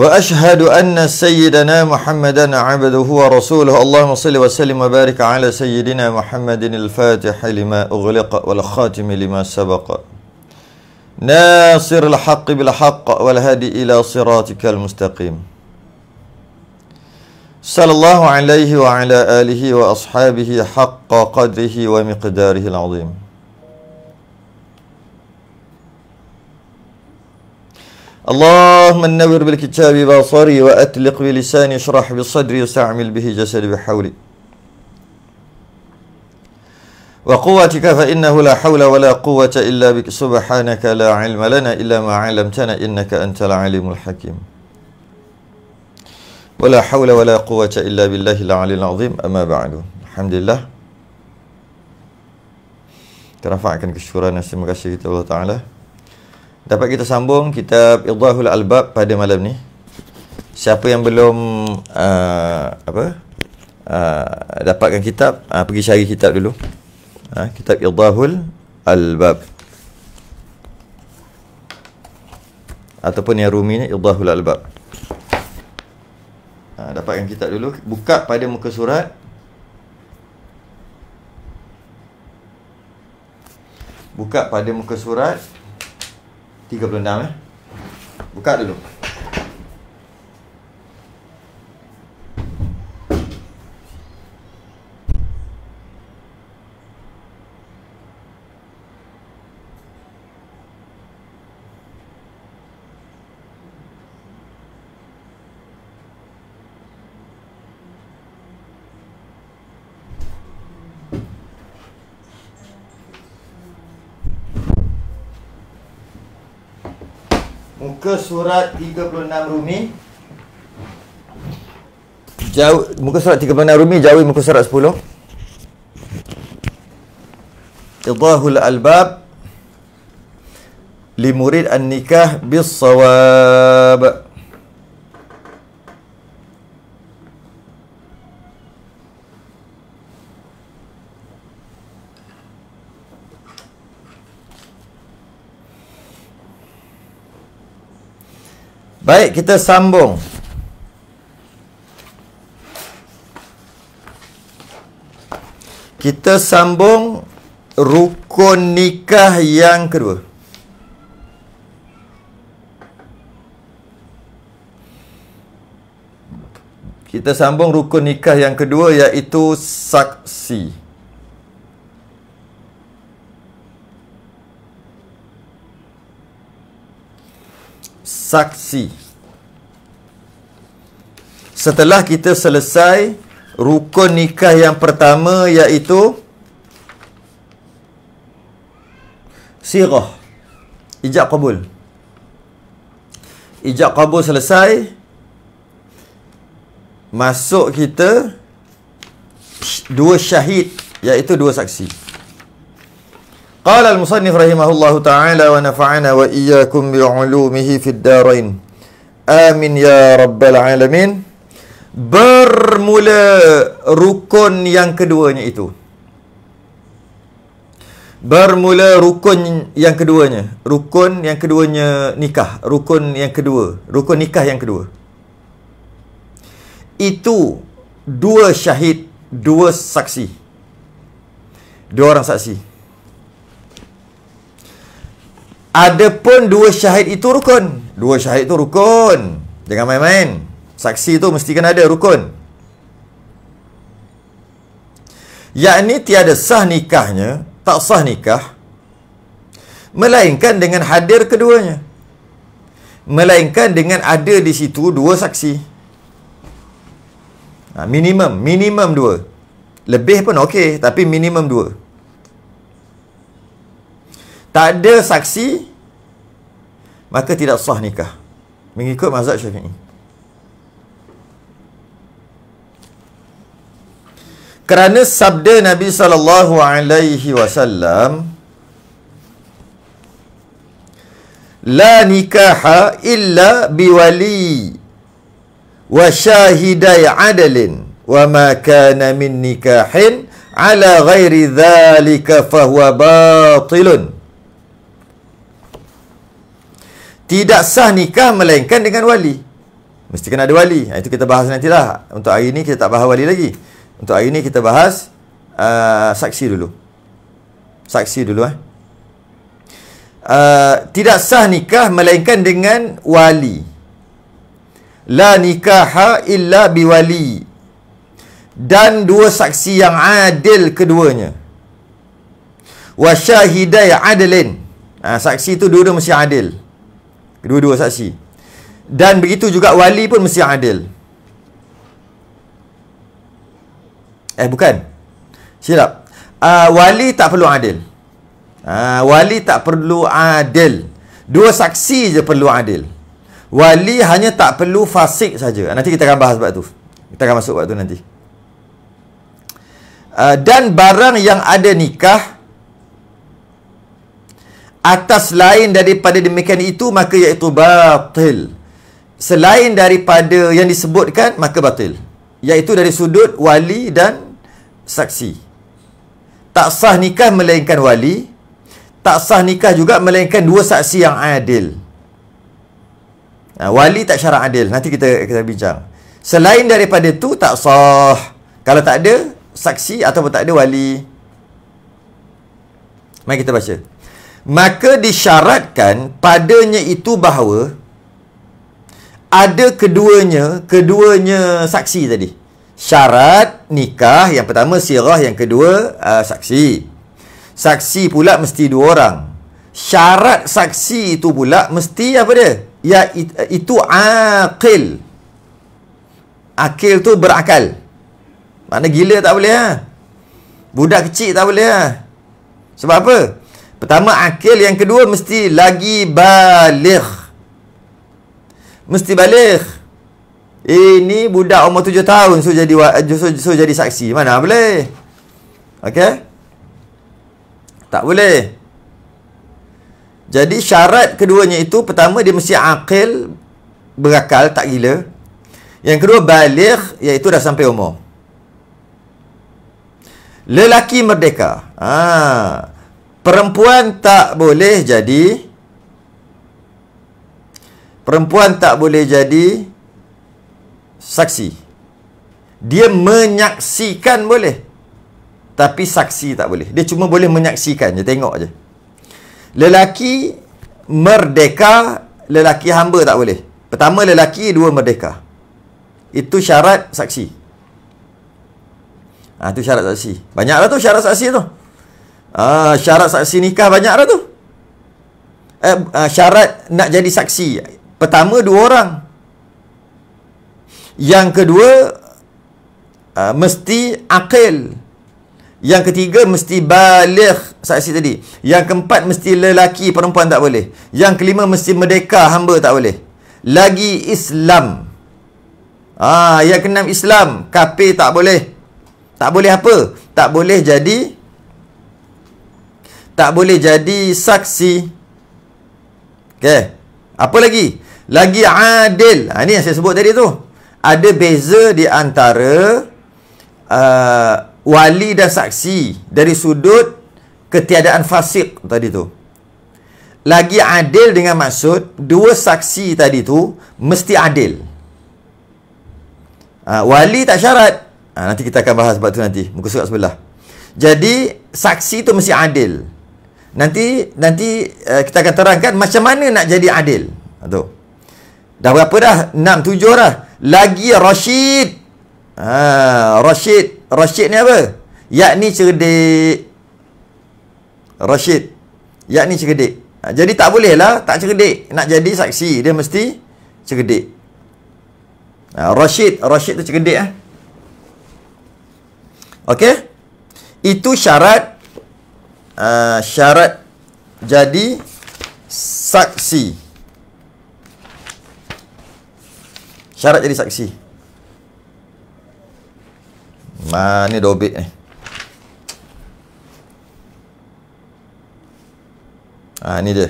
وأشهد أن سيدنا محمدا عبده ورسوله اللهم صل وسلم وبارك على سيدنا محمد الفاتح لما أغلق والخاتم لما سبق ناصر الحق بالحق والهادي إلى صراطك المستقيم صلى الله عليه وعلى آله وأصحابه حق قدره ومقداره العظيم اللهم نور بالكتاب بصري وأتلق بلساني اشرح بصدري واستعمل به جسدي بحولي وقوتك فإنه لا حول ولا قوة إلا بك سبحانك لا علم لنا إلا ما علمتنا إنك أنت العليم الحكيم ولا حول ولا قوة إلا بالله العلي العظيم أما بعد الحمد لله ترفعك الشكر kesyukuran dan الله تعالى Dapat kita sambung kitab Idahul Albab pada malam ni. Siapa yang belum uh, apa? Uh, dapatkan kitab, uh, pergi cari kitab dulu. Uh, kitab Idahul Albab. Ataupun yang Rumi ni Idahul Albab. Uh, dapatkan kitab dulu, buka pada muka surat Buka pada muka surat 36 eh. Buka dulu. muka surat 36 Rumi. Jauh muka surat 36 Rumi jauh muka surat 10. Idahul albab li murid an-nikah bis-sawab. Baik, kita sambung. Kita sambung rukun nikah yang kedua. Kita sambung rukun nikah yang kedua iaitu saksi. Saksi. saksi. Setelah kita selesai rukun nikah yang pertama iaitu sirah ijab kabul. Ijab kabul selesai masuk kita dua syahid iaitu dua saksi. قال المصنف رحمه الله تعالى ونفعنا وإياكم بعلومه في الدارين آمين يا رب العالمين bermula rukun yang keduanya itu bermula rukun yang keduanya rukun yang keduanya nikah rukun yang kedua rukun nikah yang kedua itu dua syahid dua saksi dua orang saksi Adapun dua syahid itu rukun. Dua syahid itu rukun. Jangan main-main. Saksi itu mesti kena ada rukun. Yakni tiada sah nikahnya, tak sah nikah. Melainkan dengan hadir keduanya. Melainkan dengan ada di situ dua saksi. Ha, minimum, minimum dua. Lebih pun okey, tapi minimum dua tak ada saksi maka tidak sah nikah mengikut mazhab syafi'i kerana sabda Nabi sallallahu alaihi wasallam la nikaha illa biwali wa syahidai adalin wa ma kana min nikahin ala ghairi dhalika fahuwa batilun tidak sah nikah melainkan dengan wali. Mesti kena ada wali. Ha, itu kita bahas nanti lah. Untuk hari ini kita tak bahas wali lagi. Untuk hari ini kita bahas uh, saksi dulu. Saksi dulu eh. Uh, tidak sah nikah melainkan dengan wali. La nikaha illa wali Dan dua saksi yang adil keduanya. Wa syahidai adilin. Uh, saksi itu dua-dua mesti Adil. Kedua-dua saksi Dan begitu juga wali pun mesti adil Eh bukan Silap uh, Wali tak perlu adil uh, Wali tak perlu adil Dua saksi je perlu adil Wali hanya tak perlu fasik saja. Ah, nanti kita akan bahas sebab tu Kita akan masuk waktu nanti uh, Dan barang yang ada nikah atas lain daripada demikian itu maka iaitu batil selain daripada yang disebutkan maka batil iaitu dari sudut wali dan saksi tak sah nikah melainkan wali tak sah nikah juga melainkan dua saksi yang adil nah, ha, wali tak syarat adil nanti kita kita bincang selain daripada itu tak sah kalau tak ada saksi ataupun tak ada wali mari kita baca maka disyaratkan padanya itu bahawa ada keduanya, keduanya saksi tadi. Syarat nikah yang pertama sirah, yang kedua uh, saksi. Saksi pula mesti dua orang. Syarat saksi itu pula mesti apa dia? Ya uh, itu aqil. Akil tu berakal. Mana gila tak boleh ah. Ha? Budak kecil tak boleh ah. Ha? Sebab apa? Pertama akil Yang kedua mesti lagi balik Mesti balik Ini budak umur tujuh tahun Suruh jadi, suruh jadi saksi Mana boleh Okey Tak boleh Jadi syarat keduanya itu Pertama dia mesti akil Berakal tak gila Yang kedua balik Iaitu dah sampai umur Lelaki merdeka Ah. Perempuan tak boleh jadi Perempuan tak boleh jadi Saksi Dia menyaksikan boleh Tapi saksi tak boleh Dia cuma boleh menyaksikan je Tengok je Lelaki Merdeka Lelaki hamba tak boleh Pertama lelaki Dua merdeka Itu syarat saksi Itu ha, syarat saksi. Banyaklah tu syarat saksi tu. Ah, syarat saksi nikah banyak dah tu. Eh, ah, syarat nak jadi saksi. Pertama, dua orang. Yang kedua, ah, mesti akil. Yang ketiga, mesti balik saksi tadi. Yang keempat, mesti lelaki perempuan tak boleh. Yang kelima, mesti merdeka hamba tak boleh. Lagi Islam. Ah, yang keenam Islam. kapi tak boleh. Tak boleh apa? Tak boleh jadi tak boleh jadi saksi. Okey. Apa lagi? Lagi adil. Ha, ini yang saya sebut tadi tu. Ada beza di antara uh, wali dan saksi dari sudut ketiadaan fasik tadi tu. Lagi adil dengan maksud dua saksi tadi tu mesti adil. Ha, wali tak syarat. Ha, nanti kita akan bahas sebab tu nanti. Muka surat sebelah. Jadi saksi tu mesti adil. Nanti nanti uh, kita akan terangkan macam mana nak jadi adil. Tu. Dah berapa dah? 6 7 dah. Lagi Rashid. Ha, Rashid. Rashid ni apa? Yakni cerdik. Rashid. Yakni cerdik. Ha, jadi tak boleh lah tak cerdik nak jadi saksi. Dia mesti cerdik. Ha, Rashid, Rashid tu cerdik ah. Eh? Okey? Itu syarat uh, syarat jadi saksi. Syarat jadi saksi. Mana dobit ni? Ah ha, ni dia.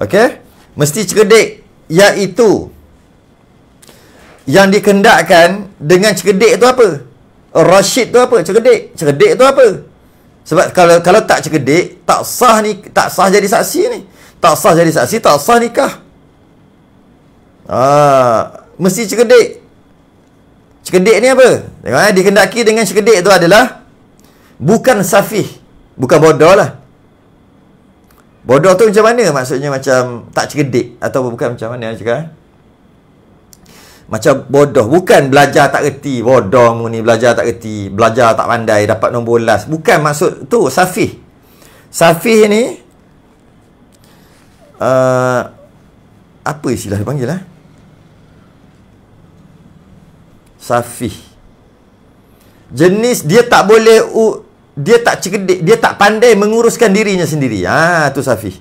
Okey, mesti cerdik iaitu yang dikendakkan dengan cekedik tu apa? Rashid tu apa? Cekedik. Cekedik tu apa? Sebab kalau kalau tak cekedik, tak sah ni, tak sah jadi saksi ni. Tak sah jadi saksi, tak sah nikah. Ah, mesti cekedik. Cekedik ni apa? Tengok eh, dikendaki dengan cekedik tu adalah bukan safih, bukan bodoh lah. Bodoh tu macam mana? Maksudnya macam tak cekedik atau bukan macam mana cakap? Macam bodoh Bukan belajar tak reti Bodoh mu ni Belajar tak reti Belajar tak pandai Dapat nombor last Bukan maksud tu Safih Safih ni uh, Apa istilah dia panggil lah eh? Safih Jenis dia tak boleh uh, Dia tak cekedik Dia tak pandai menguruskan dirinya sendiri Ha tu Safih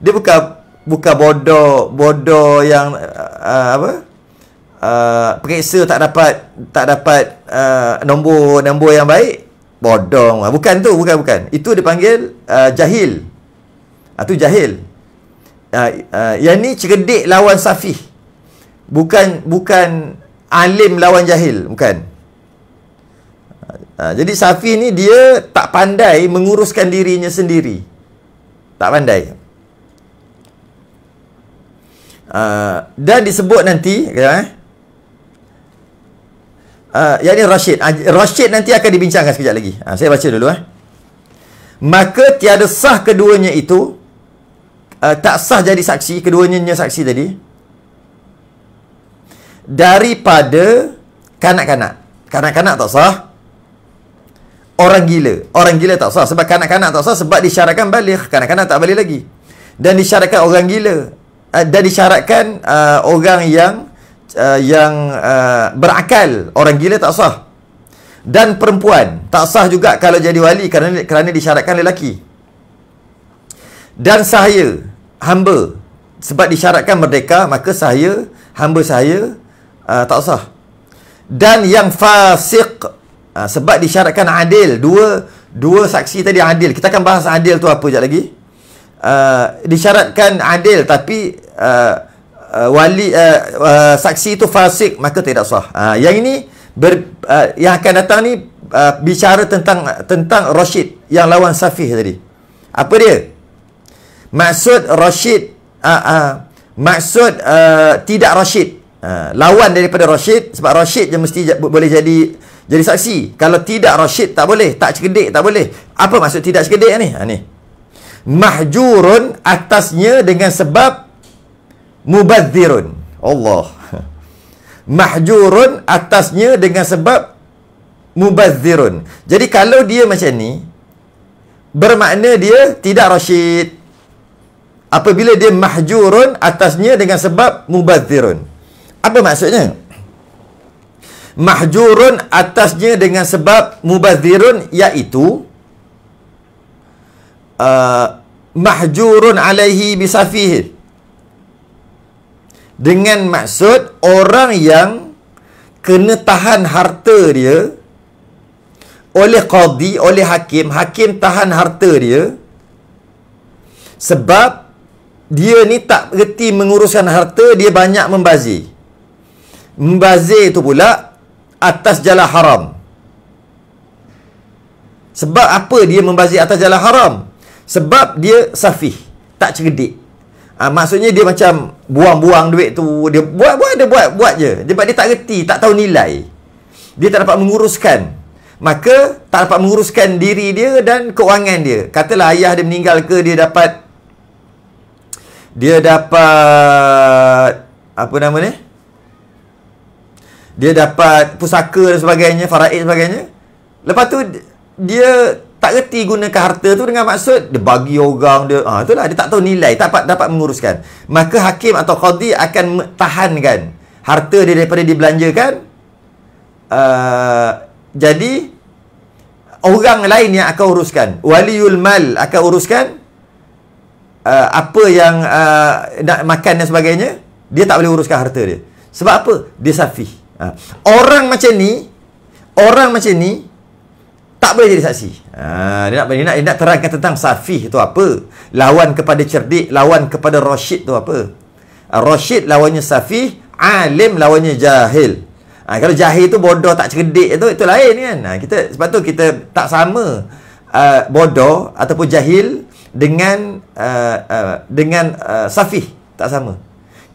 Dia bukan Bukan bodoh Bodoh yang uh, Apa Uh, periksa tak dapat tak dapat uh, nombor nombor yang baik bodong ah, bukan tu bukan bukan itu dipanggil uh, jahil atau ah, uh, jahil uh, uh, yang ni cerdik lawan safih bukan bukan alim lawan jahil bukan uh, jadi safi ni dia tak pandai menguruskan dirinya sendiri tak pandai uh, dan disebut nanti kata, uh, ah, yang ni Rashid uh, Rashid nanti akan dibincangkan sekejap lagi uh, saya baca dulu eh. maka tiada sah keduanya itu uh, tak sah jadi saksi keduanya saksi tadi daripada kanak-kanak kanak-kanak tak sah orang gila orang gila tak sah sebab kanak-kanak tak sah sebab disyaratkan balik kanak-kanak tak balik lagi dan disyaratkan orang gila dan disyaratkan uh, orang yang uh, yang uh, berakal orang gila tak sah dan perempuan tak sah juga kalau jadi wali kerana kerana disyaratkan lelaki dan saya hamba sebab disyaratkan merdeka maka saya hamba saya uh, tak sah dan yang fasik uh, sebab disyaratkan adil dua dua saksi tadi adil kita akan bahas adil tu apa jap lagi uh, disyaratkan adil tapi uh, uh, wali uh, uh, saksi itu fasik maka tidak sah. Uh, yang ini ber, uh, yang akan datang ni uh, bicara tentang tentang Rashid yang lawan Safih tadi. Apa dia? Maksud Rashid uh, uh, maksud uh, tidak Rashid. Uh, lawan daripada Rashid sebab Rashid je mesti boleh jadi jadi saksi. Kalau tidak Rashid tak boleh, tak cekedik tak boleh. Apa maksud tidak cekedik ni? Ha ni. Mahjurun atasnya dengan sebab Mubadzirun, Allah mahjurun atasnya dengan sebab Mubadzirun. jadi kalau dia macam ni bermakna dia tidak rasyid apabila dia mahjurun atasnya dengan sebab Mubadzirun, apa maksudnya mahjurun atasnya dengan sebab Mubadzirun, iaitu uh, mahjurun alaihi bisafihin dengan maksud orang yang kena tahan harta dia oleh qadi, oleh hakim, hakim tahan harta dia sebab dia ni tak reti menguruskan harta, dia banyak membazir. Membazir tu pula atas jalan haram. Sebab apa dia membazir atas jalan haram? Sebab dia safih, tak cerdik. Ah maksudnya dia macam buang-buang duit tu, dia buat-buat dia buat-buat je. Sebab dia tak reti, tak tahu nilai. Dia tak dapat menguruskan. Maka tak dapat menguruskan diri dia dan keuangan dia. Katalah ayah dia meninggal ke dia dapat dia dapat apa nama ni? Dia dapat pusaka dan sebagainya, faraid sebagainya. Lepas tu dia tak reti gunakan harta tu dengan maksud dia bagi orang dia ha, itulah dia tak tahu nilai tak dapat, dapat menguruskan maka hakim atau qadi akan tahankan harta dia daripada dibelanjakan uh, jadi orang lain yang akan uruskan waliul mal akan uruskan uh, apa yang uh, nak makan dan sebagainya dia tak boleh uruskan harta dia sebab apa dia safih uh. orang macam ni orang macam ni tak boleh jadi saksi. Ha, dia, nak, dia, nak, dia nak terangkan tentang safih itu apa. Lawan kepada cerdik, lawan kepada rasyid itu apa. Ha, rasyid lawannya safih, alim lawannya jahil. Ha, kalau jahil itu bodoh, tak cerdik itu, itu lain kan. Ha, kita, sebab tu kita tak sama uh, bodoh ataupun jahil dengan uh, uh, dengan uh, safih. Tak sama.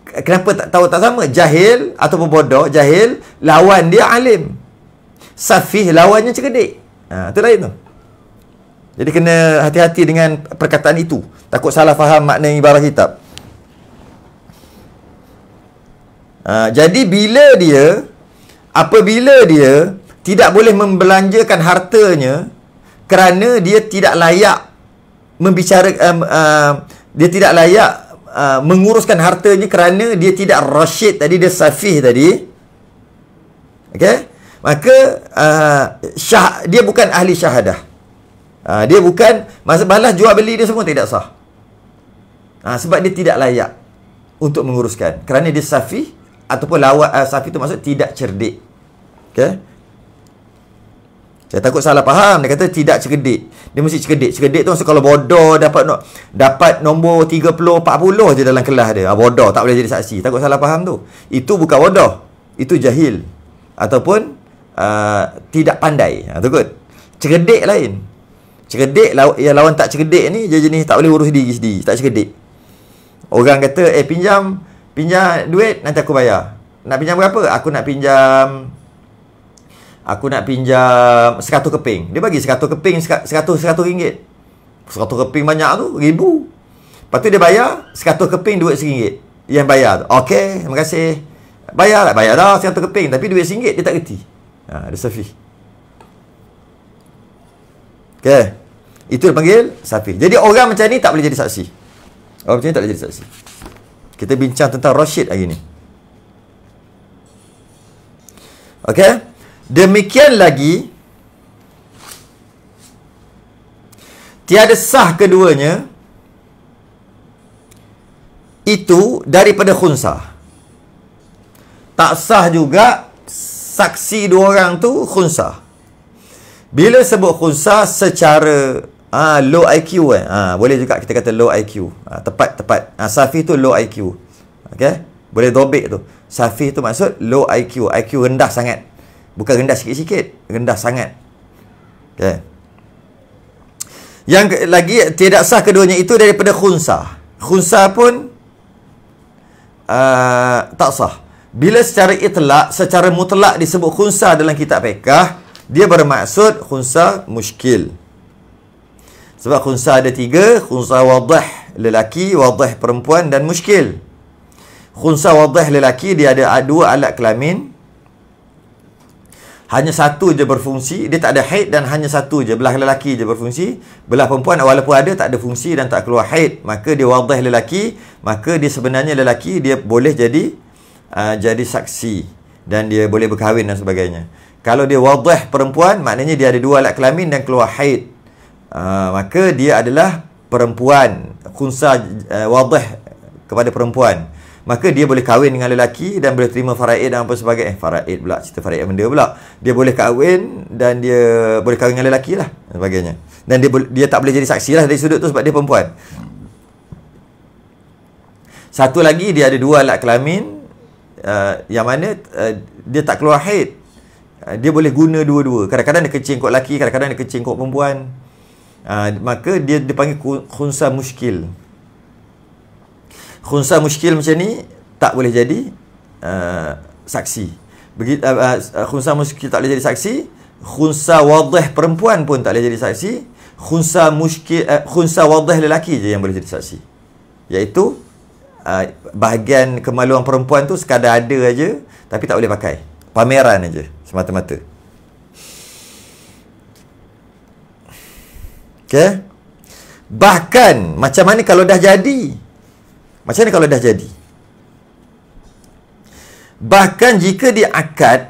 Kenapa tak tahu tak sama? Jahil ataupun bodoh, jahil lawan dia alim. Safih lawannya cerdik. Ha, itu lain tu. Jadi kena hati-hati dengan perkataan itu. Takut salah faham makna ibarat kitab. Ha, jadi bila dia, apabila dia tidak boleh membelanjakan hartanya kerana dia tidak layak membicara, uh, uh, dia tidak layak uh, menguruskan hartanya kerana dia tidak rasyid tadi, dia safih tadi. Okay? maka uh, syah dia bukan ahli syahadah. Uh, dia bukan masa balas jual beli dia semua tidak sah. Uh, sebab dia tidak layak untuk menguruskan kerana dia safi ataupun lawak uh, safi itu maksud tidak cerdik. Okey. Saya takut salah faham. Dia kata tidak cerdik. Dia mesti cerdik. Cerdik tu maksud kalau bodoh dapat no, dapat nombor 30 40 je dalam kelas dia. Ah, bodoh tak boleh jadi saksi. Takut salah faham tu. Itu bukan bodoh. Itu jahil. Ataupun Ah, tidak pandai. Ha, tu kot. Cerdik lain. Cerdik law- yang lawan tak cerdik ni dia jenis tak boleh urus diri sendiri, tak cerdik. Orang kata, "Eh, pinjam, pinjam duit nanti aku bayar." Nak pinjam berapa? Aku nak pinjam Aku nak pinjam 100 keping. Dia bagi 100 keping 100 100 ringgit. 100 keping banyak tu, ribu. Lepas tu dia bayar 100 keping duit rm Yang bayar tu. Okey, terima kasih. Bayar lah, bayar dah 100 keping. Tapi duit rm dia tak kerti ha, Dia safi Okay Itu dia panggil safi Jadi orang macam ni tak boleh jadi saksi Orang macam ni tak boleh jadi saksi Kita bincang tentang Rashid hari ni Okay Demikian lagi Tiada sah keduanya Itu daripada khunsah Tak sah juga saksi dua orang tu khunsah. Bila sebut khunsah secara ha, low IQ eh. Ha, boleh juga kita kata low IQ. Ha, ah, tepat tepat. Ha, Safi tu low IQ. Okey. Boleh dobek tu. Safi tu maksud low IQ, IQ rendah sangat. Bukan rendah sikit-sikit, rendah sangat. Okey. Yang lagi tidak sah keduanya itu daripada khunsah. Khunsah pun uh, tak sah. Bila secara itlak, secara mutlak disebut khunsa dalam kitab pekah, dia bermaksud khunsa muskil. Sebab khunsa ada tiga, khunsa wadah lelaki, wadah perempuan dan muskil. Khunsa wadah lelaki, dia ada dua alat kelamin. Hanya satu je berfungsi, dia tak ada haid dan hanya satu je, belah lelaki je berfungsi. Belah perempuan walaupun ada, tak ada fungsi dan tak keluar haid. Maka dia wadah lelaki, maka dia sebenarnya lelaki, dia boleh jadi uh, jadi saksi dan dia boleh berkahwin dan sebagainya. Kalau dia wadih perempuan, maknanya dia ada dua alat kelamin dan keluar haid. Uh, maka dia adalah perempuan, khunsa uh, wadih kepada perempuan. Maka dia boleh kahwin dengan lelaki dan boleh terima faraid dan apa sebagainya. Eh, faraid pula, cerita faraid benda pula. Dia boleh kahwin dan dia boleh kahwin dengan lelaki lah dan sebagainya. Dan dia, dia tak boleh jadi saksi lah dari sudut tu sebab dia perempuan. Satu lagi, dia ada dua alat kelamin uh, yang mana uh, dia tak keluar haid uh, dia boleh guna dua-dua kadang-kadang dia kencing kot laki kadang-kadang dia kencing kot perempuan uh, maka dia dipanggil khunsa muskil khunsa muskil macam ni tak boleh jadi uh, saksi begitu uh, khunsa muskil tak boleh jadi saksi khunsa wadah perempuan pun tak boleh jadi saksi khunsa muskil uh, khunsa wadih lelaki je yang boleh jadi saksi iaitu Ah, bahagian kemaluan perempuan tu sekadar ada aja tapi tak boleh pakai pameran aja semata-mata okey bahkan macam mana kalau dah jadi macam mana kalau dah jadi bahkan jika diakad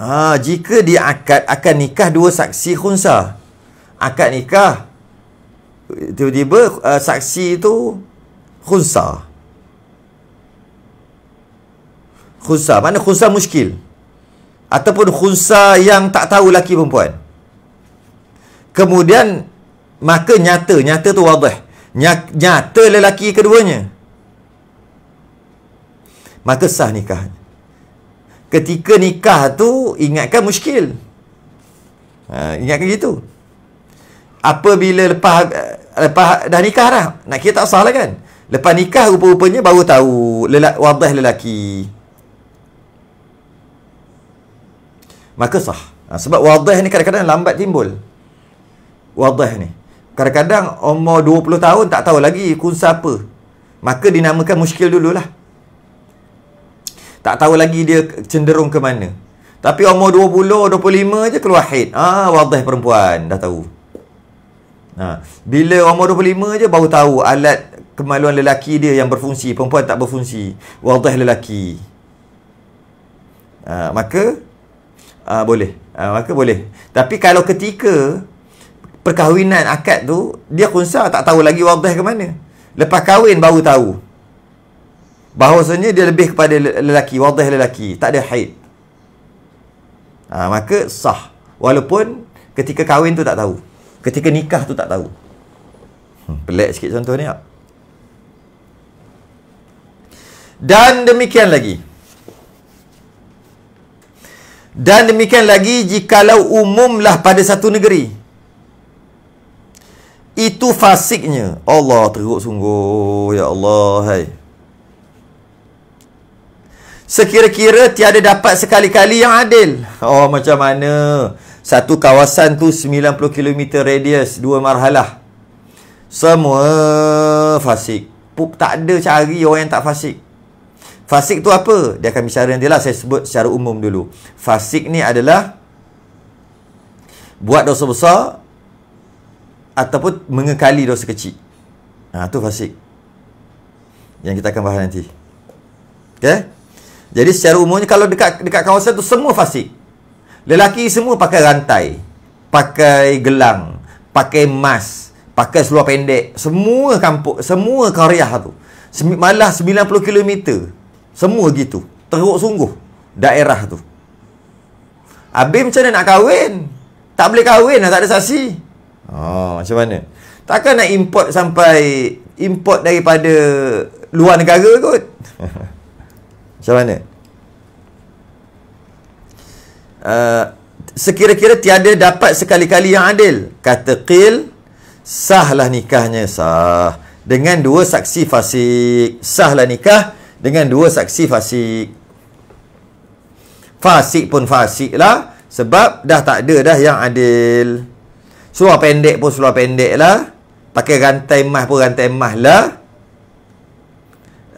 ha ah, jika diakad akan nikah dua saksi khunsa akad nikah tiba-tiba uh, saksi tu khunsa. Khunsa. Mana khunsa muskil? Ataupun khunsa yang tak tahu laki perempuan. Kemudian, maka nyata. Nyata tu wadah. Nyata lelaki keduanya. Maka sah nikah. Ketika nikah tu, ingatkan muskil. Ha, ingatkan gitu. Apabila lepas, lepas dah nikah dah. Nak kira tak sah lah kan? Lepas nikah rupa-rupanya baru tahu lelak, wadah lelaki. Maka sah. Ha, sebab wadah ni kadang-kadang lambat timbul. Wadah ni. Kadang-kadang umur 20 tahun tak tahu lagi kunsa apa. Maka dinamakan muskil dululah. Tak tahu lagi dia cenderung ke mana. Tapi umur 20, 25 je keluar haid. Ah, ha, wadah perempuan dah tahu. Ha, bila umur 25 je baru tahu alat kemaluan lelaki dia yang berfungsi perempuan tak berfungsi wadah lelaki uh, maka uh, boleh uh, maka boleh tapi kalau ketika perkahwinan akad tu dia khunsa tak tahu lagi wadah ke mana lepas kahwin baru tahu bahawasanya dia lebih kepada lelaki wadah lelaki tak ada haid uh, maka sah walaupun ketika kahwin tu tak tahu ketika nikah tu tak tahu hmm, pelik sikit contoh ni tak? Ya? Dan demikian lagi. Dan demikian lagi jikalau umumlah pada satu negeri. Itu fasiknya. Allah teruk sungguh. Ya Allah. Hai. Sekira-kira tiada dapat sekali-kali yang adil. Oh macam mana? Satu kawasan tu 90 km radius, dua marhalah. Semua fasik. Pup tak ada cari orang yang tak fasik. Fasik tu apa? Dia akan bicara nanti lah. Saya sebut secara umum dulu. Fasik ni adalah buat dosa besar ataupun mengekali dosa kecil. Ha, tu fasik. Yang kita akan bahas nanti. Okay? Jadi secara umumnya kalau dekat dekat kawasan tu semua fasik. Lelaki semua pakai rantai. Pakai gelang. Pakai emas. Pakai seluar pendek. Semua kampung. Semua karyah tu. Malah 90 kilometer. Semua gitu. Teruk sungguh daerah tu. Habis macam mana nak kahwin? Tak boleh kahwin lah, tak ada saksi. Oh, macam mana? Takkan nak import sampai import daripada luar negara kot? macam mana? Uh, sekira-kira tiada dapat sekali-kali yang adil kata Qil sahlah nikahnya sah dengan dua saksi fasik sahlah nikah dengan dua saksi fasik. Fasik pun fasik lah. Sebab dah tak ada dah yang adil. Seluar pendek pun seluar pendek lah. Pakai rantai mah pun rantai emas lah.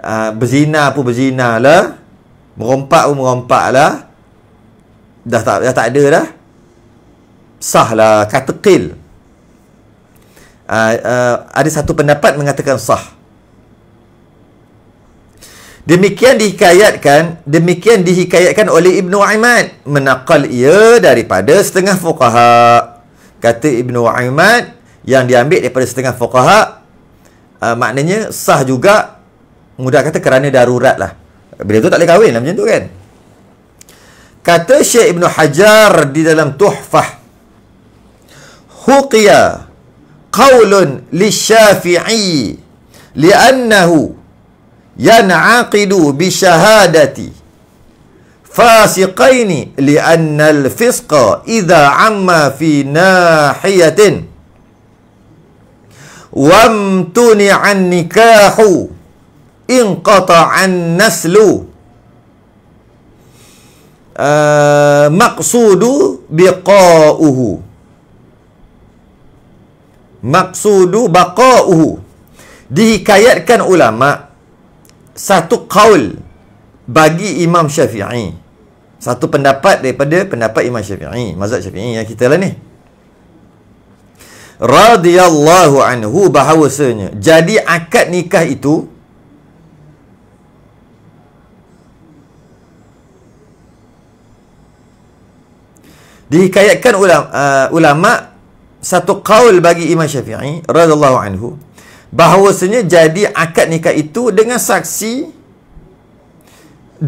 Uh, berzina pun berzina lah. Merompak pun merompak lah. Dah tak, dah tak ada dah. Sah lah. Katekil. Uh, ah, uh, ah, ada satu pendapat mengatakan Sah. Demikian dihikayatkan, demikian dihikayatkan oleh Ibnu Aimat menakal ia daripada setengah fuqaha. Kata Ibnu Aimat yang diambil daripada setengah fuqaha uh, maknanya sah juga mudah kata kerana darurat lah. Bila tu tak boleh kahwin lah macam tu kan. Kata Syekh Ibnu Hajar di dalam Tuhfah Huqiyah qawlun li syafi'i li annahu yan'aqidu bi syahadati fasiqaini li anna al fisqa idza amma fi nahiyatin wamtuni an nikahu in qata an naslu uh, ah, maqsudu biqa'uhu maqsudu baqa'uhu dihikayatkan ulama' satu kaul bagi Imam Syafi'i. Satu pendapat daripada pendapat Imam Syafi'i, mazhab Syafi'i yang kita lah ni. Radiyallahu anhu bahawasanya. Jadi akad nikah itu dihikayatkan ulama, uh, ulama satu kaul bagi Imam Syafi'i radhiyallahu anhu bahawasanya jadi akad nikah itu dengan saksi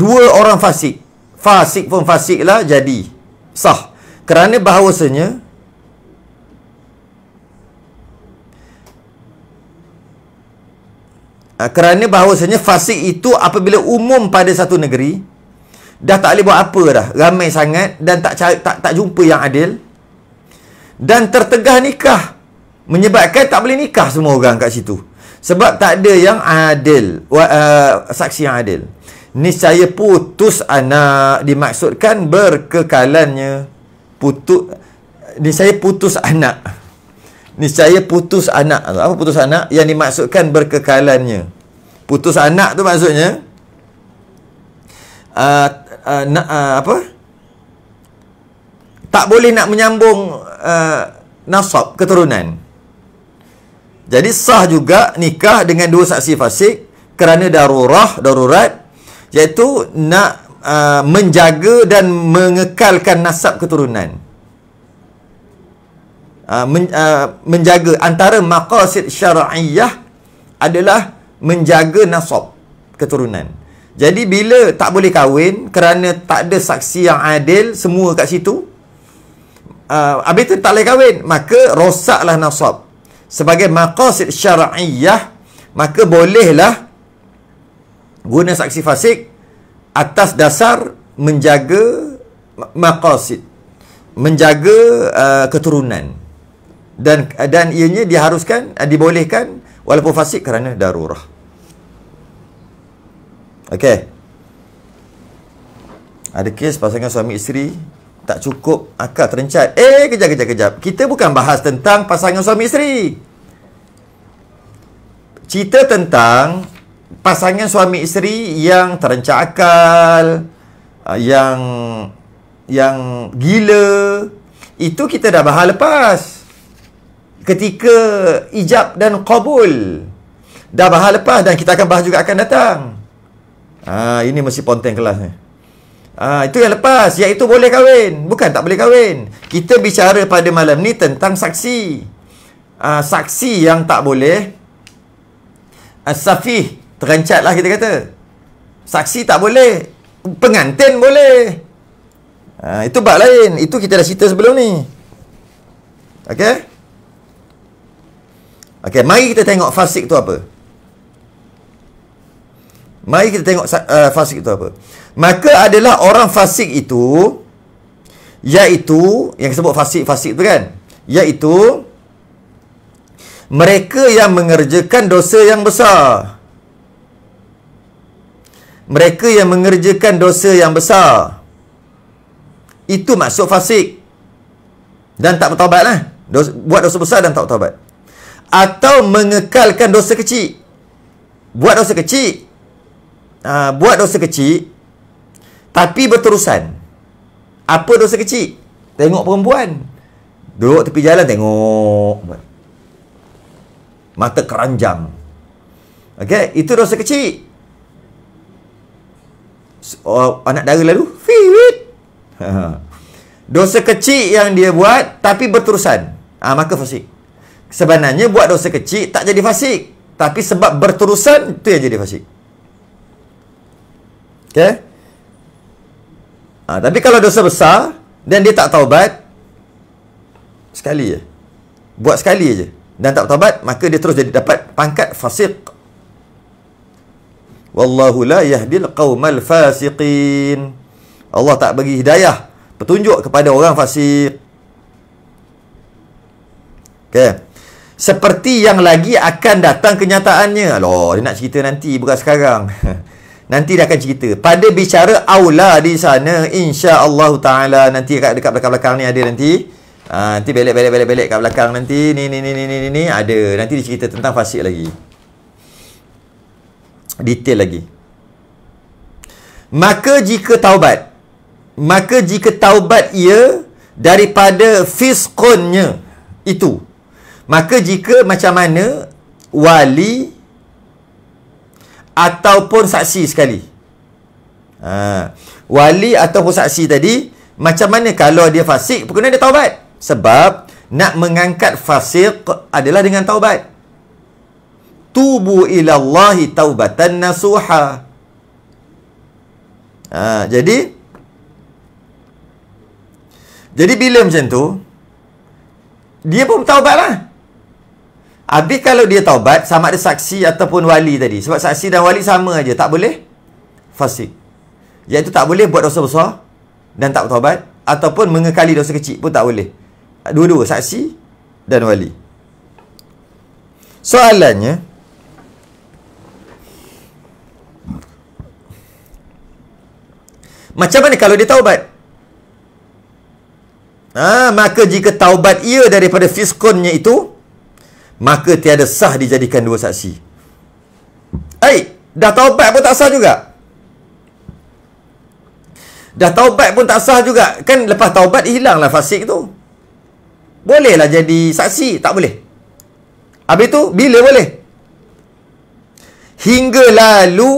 dua orang fasik fasik pun fasik lah jadi sah kerana bahawasanya ah, kerana bahawasanya fasik itu apabila umum pada satu negeri dah tak boleh buat apa dah ramai sangat dan tak tak tak jumpa yang adil dan tertegah nikah menyebabkan tak boleh nikah semua orang kat situ sebab tak ada yang adil wa, uh, saksi yang adil ni saya putus anak dimaksudkan berkekalannya putus saya putus anak ni saya putus anak apa putus anak yang dimaksudkan berkekalannya putus anak tu maksudnya uh, uh, na, uh, apa tak boleh nak menyambung uh, nasab keturunan jadi sah juga nikah dengan dua saksi fasik kerana darurah, darurat iaitu nak uh, menjaga dan mengekalkan nasab keturunan. Uh, men, uh, menjaga antara maqasid syara'iyah adalah menjaga nasab keturunan. Jadi bila tak boleh kahwin kerana tak ada saksi yang adil semua kat situ, uh, habis tu tak boleh kahwin, maka rosaklah nasab sebagai maqasid syar'iyyah maka bolehlah guna saksi fasik atas dasar menjaga maqasid menjaga uh, keturunan dan dan ianya diharuskan uh, dibolehkan walaupun fasik kerana darurah okey ada kes pasangan suami isteri tak cukup akal terencat. Eh, kejap, kejap, kejap. Kita bukan bahas tentang pasangan suami isteri. Cerita tentang pasangan suami isteri yang terencat akal, uh, yang yang gila. Itu kita dah bahas lepas. Ketika ijab dan qabul. Dah bahas lepas dan kita akan bahas juga akan datang. Ah, ini mesti ponteng kelas ni. Eh. Ha, itu yang lepas itu boleh kahwin bukan tak boleh kahwin kita bicara pada malam ni tentang saksi ha, saksi yang tak boleh as-safih ha, terancat lah kita kata saksi tak boleh pengantin boleh ha, itu bab lain itu kita dah cerita sebelum ni Okay, okay, mari kita tengok fasik tu apa Mari kita tengok uh, fasik itu apa. Maka adalah orang fasik itu iaitu yang sebut fasik-fasik tu kan? iaitu mereka yang mengerjakan dosa yang besar. Mereka yang mengerjakan dosa yang besar. Itu maksud fasik. Dan tak bertaubatlah. Dosa, buat dosa besar dan tak bertaubat. Atau mengekalkan dosa kecil. Buat dosa kecil uh, buat dosa kecil tapi berterusan. Apa dosa kecil? Tengok perempuan. Duduk tepi jalan tengok. Mata keranjang. Okey, itu dosa kecil. Oh, anak dara lalu. Fiwit. dosa kecil yang dia buat tapi berterusan. Ah, maka fasik. Sebenarnya buat dosa kecil tak jadi fasik. Tapi sebab berterusan, tu yang jadi fasik. Okay? Ha, ah, tapi kalau dosa besar, dan dia tak taubat, sekali je. Buat sekali je. Dan tak taubat, maka dia terus jadi dapat pangkat fasiq. Wallahu la yahdil qawmal fasiqin. Allah tak bagi hidayah, petunjuk kepada orang fasiq. Okay. Seperti yang lagi akan datang kenyataannya. Loh, dia nak cerita nanti, bukan sekarang. Nanti dia akan cerita. Pada bicara aula di sana, insya-Allah taala nanti dekat dekat belakang-belakang ni ada nanti. Ha, nanti belek-belek-belek-belek kat belakang nanti. Ni ni ni ni ni ni, ni ada. Nanti dia cerita tentang fasik lagi. Detail lagi. Maka jika taubat, maka jika taubat ia daripada fiskonnya itu. Maka jika macam mana wali ataupun saksi sekali. Ha. Wali ataupun saksi tadi, macam mana kalau dia fasik, kena dia taubat. Sebab nak mengangkat fasik adalah dengan taubat. Tubu ilallahi taubatan nasuha. Ha, jadi, jadi bila macam tu, dia pun taubatlah. lah. Habis kalau dia taubat, sama ada saksi ataupun wali tadi. Sebab saksi dan wali sama aja Tak boleh fasik. Iaitu tak boleh buat dosa besar dan tak taubat. Ataupun mengekali dosa kecil pun tak boleh. Dua-dua, saksi dan wali. Soalannya, Macam mana kalau dia taubat? Ah, ha, maka jika taubat ia daripada fiskonnya itu, maka tiada sah dijadikan dua saksi. Eh, dah taubat pun tak sah juga. Dah taubat pun tak sah juga. Kan lepas taubat hilanglah fasik tu. Bolehlah jadi saksi, tak boleh. Habis tu bila boleh? Hingga lalu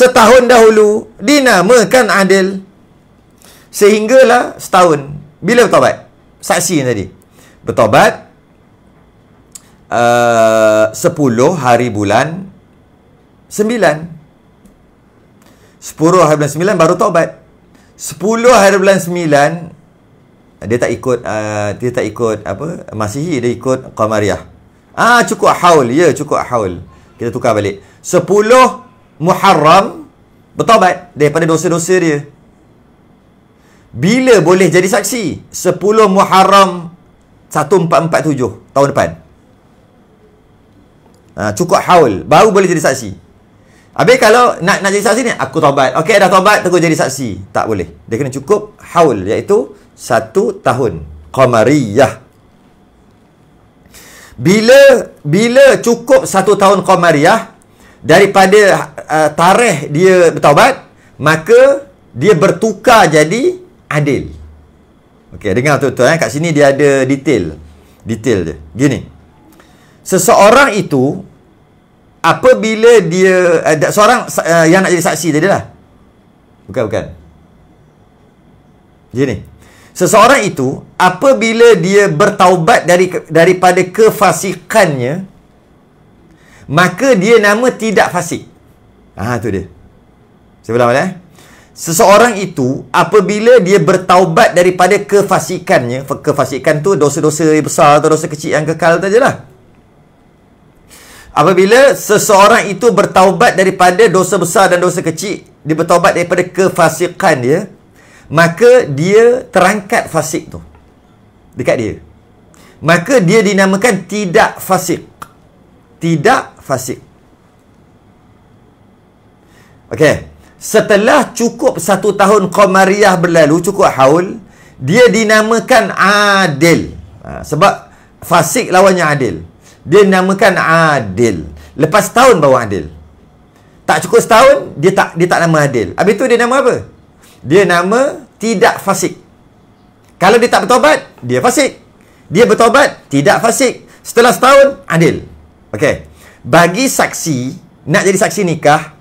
setahun dahulu dinamakan adil. Sehinggalah setahun. Bila bertaubat? Saksi yang tadi. Bertaubat, Eh, uh, 10 hari bulan 9 10 hari bulan 9 baru taubat 10 hari bulan 9 dia tak ikut uh, dia tak ikut apa Masihi dia ikut Qamariah ah cukup haul ya yeah, cukup haul kita tukar balik 10 Muharram bertaubat daripada dosa-dosa dia bila boleh jadi saksi 10 Muharram 1447 tahun depan Ha, cukup haul baru boleh jadi saksi. Habis kalau nak nak jadi saksi ni aku taubat. Okey dah taubat terus jadi saksi. Tak boleh. Dia kena cukup haul iaitu satu tahun qamariyah. Bila bila cukup satu tahun qamariyah daripada uh, tarikh dia bertaubat maka dia bertukar jadi adil. Okey dengar betul tuan eh kat sini dia ada detail. Detail dia. Gini. Seseorang itu apabila dia ada eh, uh, seorang uh, yang nak jadi saksi tadi lah bukan bukan gini seseorang itu apabila dia bertaubat dari daripada kefasikannya maka dia nama tidak fasik ah tu dia saya mana? eh Seseorang itu apabila dia bertaubat daripada kefasikannya, kefasikan tu dosa-dosa besar atau dosa kecil yang kekal tu tajalah apabila seseorang itu bertaubat daripada dosa besar dan dosa kecil dia bertaubat daripada kefasikan dia maka dia terangkat fasik tu dekat dia maka dia dinamakan tidak fasik tidak fasik okey setelah cukup satu tahun qomariah berlalu cukup haul dia dinamakan adil ha, sebab fasik lawannya adil dia namakan adil lepas tahun baru adil tak cukup setahun dia tak dia tak nama adil habis tu dia nama apa dia nama tidak fasik kalau dia tak bertobat dia fasik dia bertobat tidak fasik setelah setahun adil okey bagi saksi nak jadi saksi nikah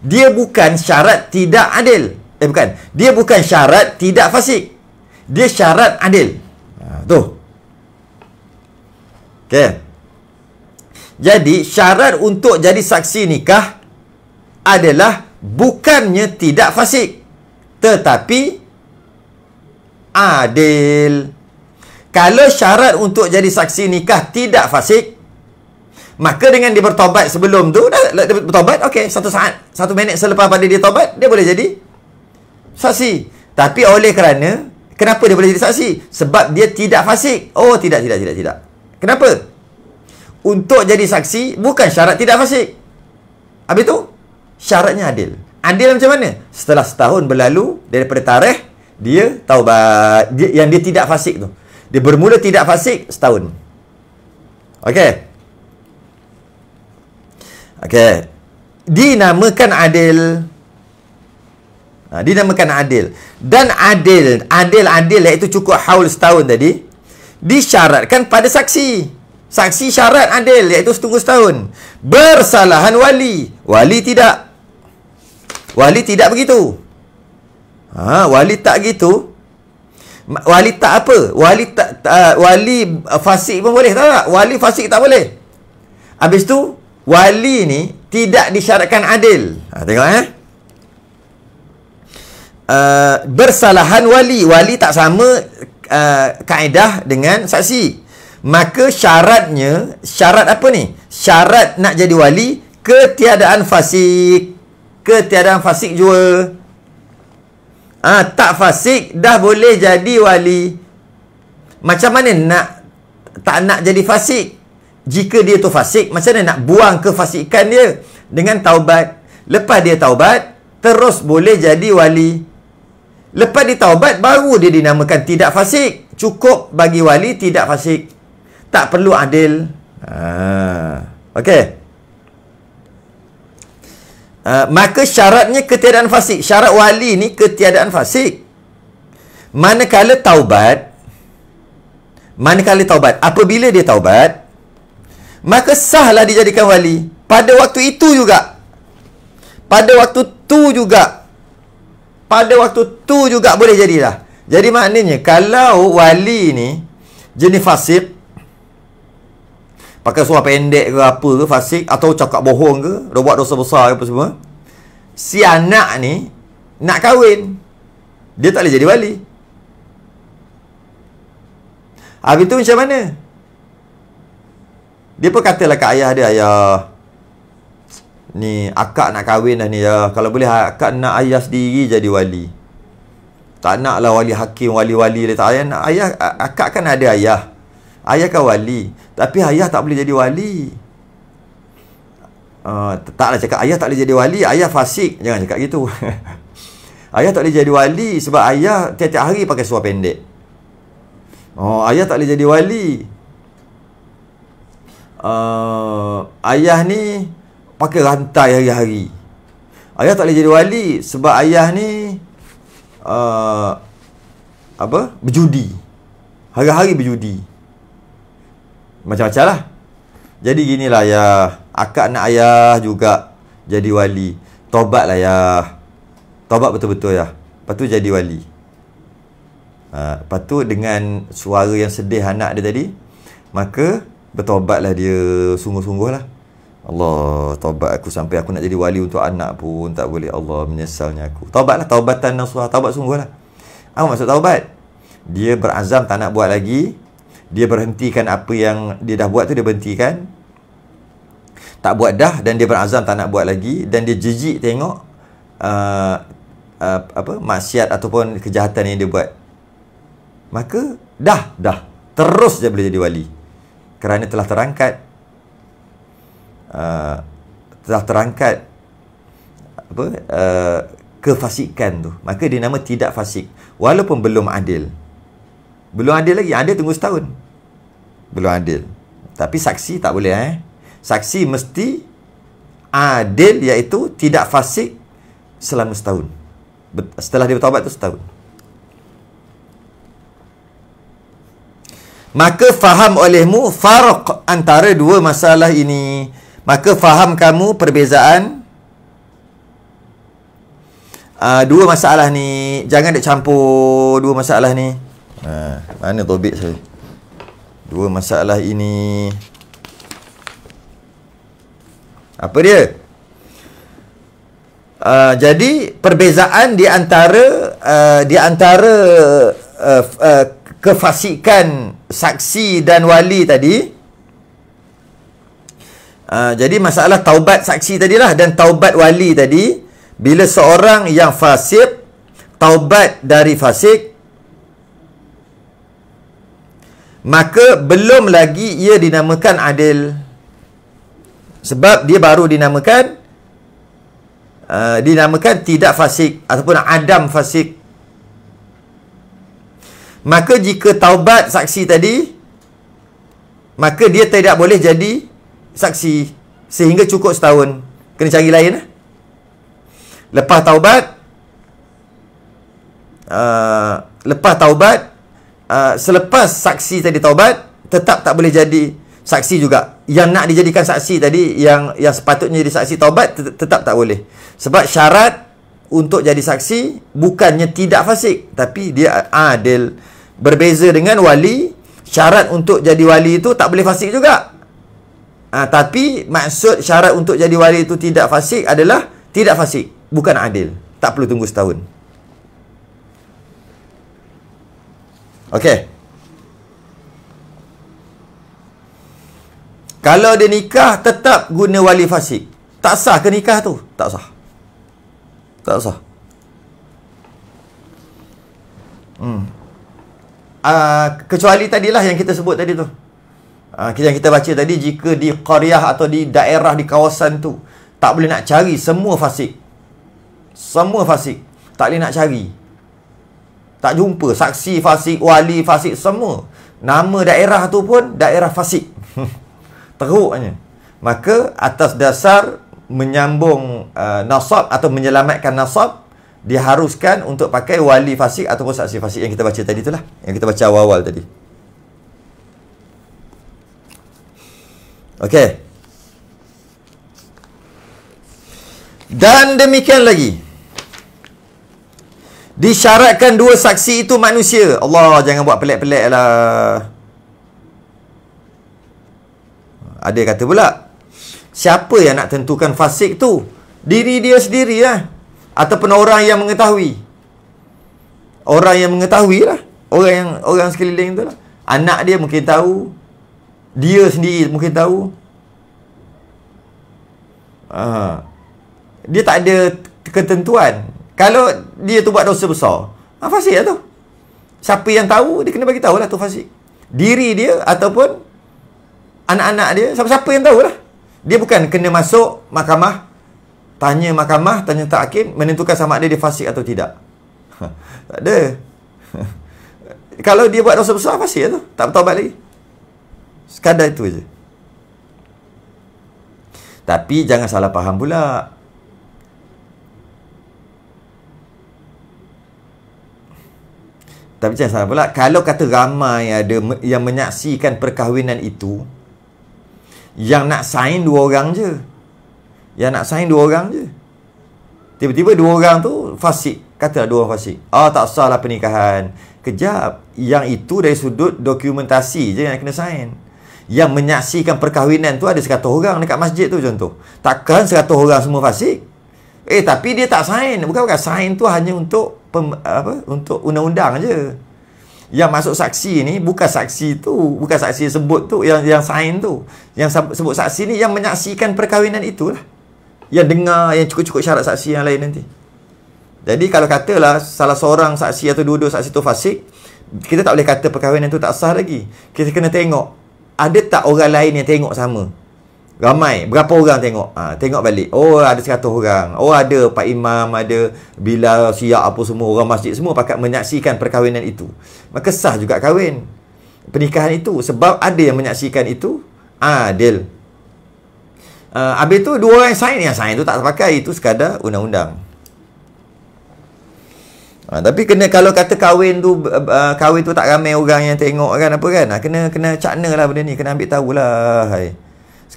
dia bukan syarat tidak adil eh bukan dia bukan syarat tidak fasik dia syarat adil ha, tu Okay. Jadi syarat untuk jadi saksi nikah adalah bukannya tidak fasik tetapi adil. Kalau syarat untuk jadi saksi nikah tidak fasik maka dengan dia bertobat sebelum tu dah bertobat okey satu saat satu minit selepas pada dia tobat dia boleh jadi saksi. Tapi oleh kerana kenapa dia boleh jadi saksi? Sebab dia tidak fasik. Oh tidak tidak tidak tidak. Kenapa? untuk jadi saksi bukan syarat tidak fasik. Habis tu syaratnya adil. Adil macam mana? Setelah setahun berlalu daripada tarikh dia taubat dia, yang dia tidak fasik tu. Dia bermula tidak fasik setahun. Okey. Okey. Dinamakan adil. Ha, dinamakan adil. Dan adil, adil-adil iaitu cukup haul setahun tadi disyaratkan pada saksi. Saksi syarat adil iaitu setunggu setahun. Bersalahan wali. Wali tidak. Wali tidak begitu. Ha, wali tak gitu. Wali tak apa? Wali tak uh, wali fasik pun boleh tak, Wali fasik tak boleh. Habis tu wali ni tidak disyaratkan adil. Ha, tengok eh. Uh, bersalahan wali. Wali tak sama uh, kaedah dengan saksi maka syaratnya syarat apa ni syarat nak jadi wali ketiadaan fasik ketiadaan fasik jua ah ha, tak fasik dah boleh jadi wali macam mana nak tak nak jadi fasik jika dia tu fasik macam mana nak buang kefasikan dia dengan taubat lepas dia taubat terus boleh jadi wali lepas dia taubat baru dia dinamakan tidak fasik cukup bagi wali tidak fasik tak perlu adil. Ha. Okey. Uh, maka syaratnya ketiadaan fasik. Syarat wali ni ketiadaan fasik. Manakala taubat, manakala taubat, apabila dia taubat, maka sahlah dijadikan wali. Pada waktu itu juga. Pada waktu tu juga. Pada waktu tu juga boleh jadilah. Jadi maknanya, kalau wali ni jenis fasik, pakai surah pendek ke apa ke fasik atau cakap bohong ke dah buat dosa besar ke apa semua si anak ni nak kahwin dia tak boleh jadi wali habis tu macam mana dia pun lah, kat ayah dia ayah ni akak nak kahwin dah ni ya kalau boleh akak nak ayah sendiri jadi wali tak nak lah wali hakim wali-wali dia tak ayah nak ayah akak kan ada ayah Ayah kan wali Tapi ayah tak boleh jadi wali uh, ah, Taklah cakap ayah tak boleh jadi wali Ayah fasik Jangan cakap gitu Ayah tak boleh jadi wali Sebab ayah tiap-tiap hari pakai suar pendek Oh Ayah tak boleh jadi wali uh, Ayah ni Pakai rantai hari-hari Ayah tak boleh jadi wali Sebab ayah ni uh, Apa? Berjudi Hari-hari berjudi macam-macam lah Jadi gini lah ya. Akak nak ayah juga Jadi wali Tobat lah ya. Tobat betul-betul ya Lepas tu jadi wali ha, Lepas tu dengan suara yang sedih anak dia tadi Maka lah dia sungguh-sungguh lah Allah tobat aku sampai aku nak jadi wali untuk anak pun tak boleh Allah menyesalnya aku Tobat Taubatlah taubatan nasuhah Tobat sungguh lah Apa maksud tobat. Dia berazam tak nak buat lagi dia berhentikan apa yang dia dah buat tu dia berhentikan tak buat dah dan dia berazam tak nak buat lagi dan dia jijik tengok uh, uh, apa maksiat ataupun kejahatan yang dia buat maka dah dah terus dia boleh jadi wali kerana telah terangkat uh, telah terangkat apa uh, kefasikan tu maka dia nama tidak fasik walaupun belum adil belum adil lagi. Ada tunggu setahun. Belum adil. Tapi saksi tak boleh eh. Saksi mesti adil iaitu tidak fasik selama setahun. Setelah dia bertawabat tu setahun. Maka faham olehmu faraq antara dua masalah ini. Maka faham kamu perbezaan uh, dua masalah ni. Jangan dicampur dua masalah ni ha, Mana topik saya Dua masalah ini Apa dia uh, Jadi perbezaan di antara uh, Di antara uh, uh, Kefasikan saksi dan wali tadi Uh, jadi masalah taubat saksi tadilah dan taubat wali tadi bila seorang yang fasik taubat dari fasik maka belum lagi ia dinamakan adil sebab dia baru dinamakan uh, dinamakan tidak fasik ataupun adam fasik maka jika taubat saksi tadi maka dia tidak boleh jadi saksi sehingga cukup setahun kena cari lain lah. lepas taubat uh, lepas taubat Uh, selepas saksi tadi taubat tetap tak boleh jadi saksi juga yang nak dijadikan saksi tadi yang yang sepatutnya jadi saksi taubat tetap tak boleh sebab syarat untuk jadi saksi bukannya tidak fasik tapi dia adil berbeza dengan wali syarat untuk jadi wali itu tak boleh fasik juga ha, tapi maksud syarat untuk jadi wali itu tidak fasik adalah tidak fasik bukan adil tak perlu tunggu setahun Okey. Kalau dia nikah tetap guna wali fasik. Tak sah ke nikah tu? Tak sah. Tak sah. Hmm. Uh, kecuali tadilah yang kita sebut tadi tu. Uh, yang kita baca tadi jika di qaryah atau di daerah di kawasan tu tak boleh nak cari semua fasik. Semua fasik tak boleh nak cari. Tak jumpa saksi fasik, wali fasik semua. Nama daerah tu pun daerah fasik. Teruknya. Maka atas dasar menyambung uh, nasab atau menyelamatkan nasab diharuskan untuk pakai wali fasik ataupun saksi fasik yang kita baca tadi itulah. Yang kita baca awal-awal tadi. Okey. Dan demikian lagi. Disyaratkan dua saksi itu manusia. Allah jangan buat pelik-pelik lah. Ada kata pula. Siapa yang nak tentukan fasik tu? Diri dia sendiri lah. Ataupun orang yang mengetahui. Orang yang mengetahui lah. Orang yang orang sekeliling tu lah. Anak dia mungkin tahu. Dia sendiri mungkin tahu. Ah. Dia tak ada ketentuan kalau dia tu buat dosa besar ha, fasik lah tu siapa yang tahu dia kena bagi tahulah tu fasik diri dia ataupun anak-anak dia siapa-siapa yang tahulah dia bukan kena masuk mahkamah tanya mahkamah tanya takkin menentukan sama ada dia fasik atau tidak ha, tak ada kalau dia buat dosa besar fasik lah tu tak tahu balik. sekadar itu je tapi jangan salah faham pula Tapi macam salah pula Kalau kata ramai ada yang menyaksikan perkahwinan itu Yang nak sign dua orang je Yang nak sign dua orang je Tiba-tiba dua orang tu fasik Kata dua orang fasik Ah oh, tak salah pernikahan Kejap Yang itu dari sudut dokumentasi je yang kena sign Yang menyaksikan perkahwinan tu ada 100 orang dekat masjid tu contoh Takkan 100 orang semua fasik Eh tapi dia tak sign Bukan-bukan sign tu hanya untuk pem, apa untuk undang-undang aja. Yang masuk saksi ni bukan saksi tu, bukan saksi sebut tu yang yang sign tu. Yang sebut saksi ni yang menyaksikan perkahwinan itulah. Yang dengar yang cukup-cukup syarat saksi yang lain nanti. Jadi kalau katalah salah seorang saksi atau dua-dua saksi tu fasik, kita tak boleh kata perkahwinan tu tak sah lagi. Kita kena tengok ada tak orang lain yang tengok sama. Ramai Berapa orang tengok ha, Tengok balik Oh ada 100 orang Oh ada Pak Imam Ada Bila siap apa semua Orang masjid semua Pakat menyaksikan perkahwinan itu Maka sah juga kahwin Pernikahan itu Sebab ada yang menyaksikan itu Adil ha, uh, Habis tu Dua orang sign Yang sign tu tak terpakai Itu sekadar undang-undang Ha, tapi kena kalau kata kahwin tu uh, kahwin tu tak ramai orang yang tengok kan apa kan ha, kena kena caknalah benda ni kena ambil tahulah hai.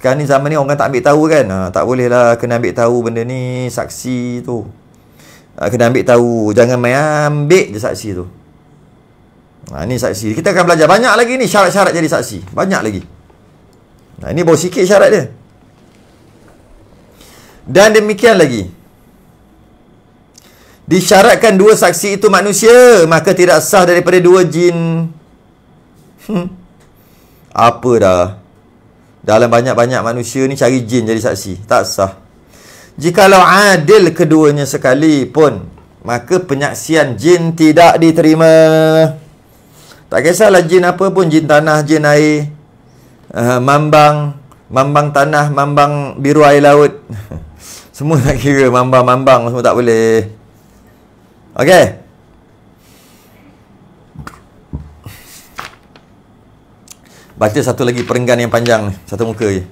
Sekarang ni zaman ni orang tak ambil tahu kan ha, Tak boleh lah kena ambil tahu benda ni Saksi tu ha, Kena ambil tahu Jangan main ambil je saksi tu ha, Ni saksi Kita akan belajar banyak lagi ni syarat-syarat jadi saksi Banyak lagi ha, Ini baru sikit syarat dia Dan demikian lagi Disyaratkan dua saksi itu manusia Maka tidak sah daripada dua jin hmm. Apa dah dalam banyak-banyak manusia ni cari jin jadi saksi. Tak sah. Jikalau adil keduanya sekali pun maka penyaksian jin tidak diterima. Tak kisahlah jin apa pun, jin tanah, jin air, uh, mambang, mambang tanah, mambang biru air laut. semua tak kira mambang-mambang semua tak boleh. Okey. Baca satu lagi perenggan yang panjang ni. Satu muka je.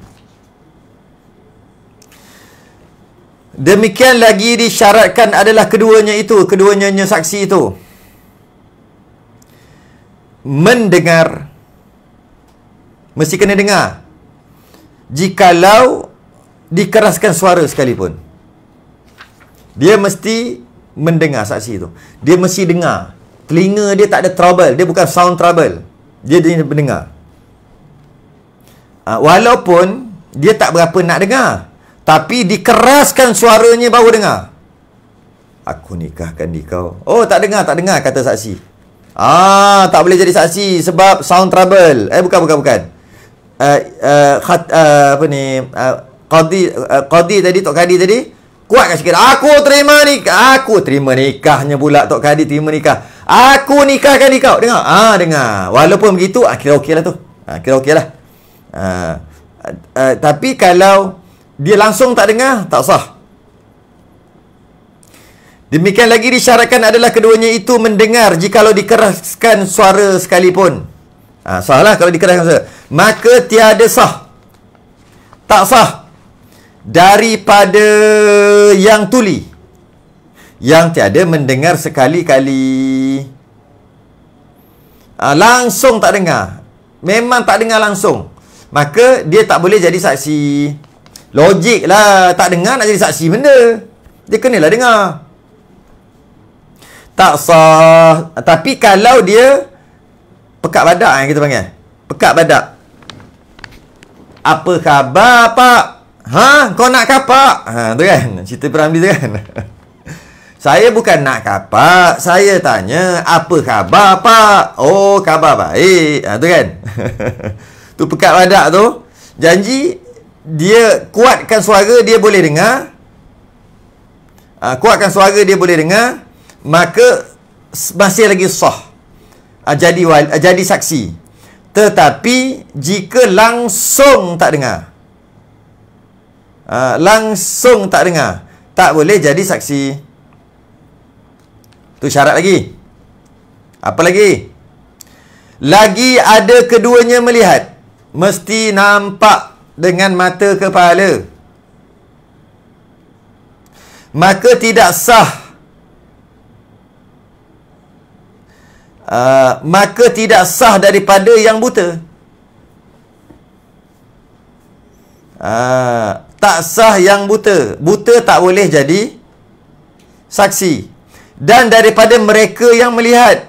Demikian lagi disyaratkan adalah keduanya itu. Keduanya saksi itu. Mendengar. Mesti kena dengar. Jikalau dikeraskan suara sekalipun. Dia mesti mendengar saksi itu. Dia mesti dengar. Telinga dia tak ada trouble. Dia bukan sound trouble. Dia mendengar. Dia, dia, dia, Ah, walaupun dia tak berapa nak dengar tapi dikeraskan suaranya baru dengar aku nikahkan di kau oh tak dengar tak dengar kata saksi ah tak boleh jadi saksi sebab sound trouble eh bukan bukan bukan uh, uh, khat, uh, apa ni uh, qadi uh, tadi tok kadi tadi Kuat kuatkan sikit aku terima nikah aku terima nikahnya pula tok kadi terima nikah aku nikahkan di kau dengar ah dengar walaupun begitu akhirnya ah, okeylah tu akhirnya ah, okeylah uh, uh, tapi kalau dia langsung tak dengar tak sah demikian lagi disyaratkan adalah keduanya itu mendengar jikalau dikeraskan suara sekalipun ha, ah, sah lah kalau dikeraskan suara maka tiada sah tak sah daripada yang tuli yang tiada mendengar sekali-kali ha, langsung tak dengar memang tak dengar langsung maka dia tak boleh jadi saksi logik lah tak dengar nak jadi saksi benda dia kenalah dengar tak sah tapi kalau dia pekat badak yang eh, kita panggil pekat badak apa khabar pak ha kau nak kapak ha tu kan cerita peramli tu kan saya bukan nak kapak saya tanya apa khabar pak oh khabar baik ha tu kan tu pekat badak tu janji dia kuatkan suara dia boleh dengar ha, kuatkan suara dia boleh dengar maka masih lagi sah ha, jadi ha, jadi saksi tetapi jika langsung tak dengar ha, langsung tak dengar tak boleh jadi saksi tu syarat lagi apa lagi lagi ada keduanya melihat mesti nampak dengan mata kepala maka tidak sah uh, maka tidak sah daripada yang buta uh, tak sah yang buta buta tak boleh jadi saksi dan daripada mereka yang melihat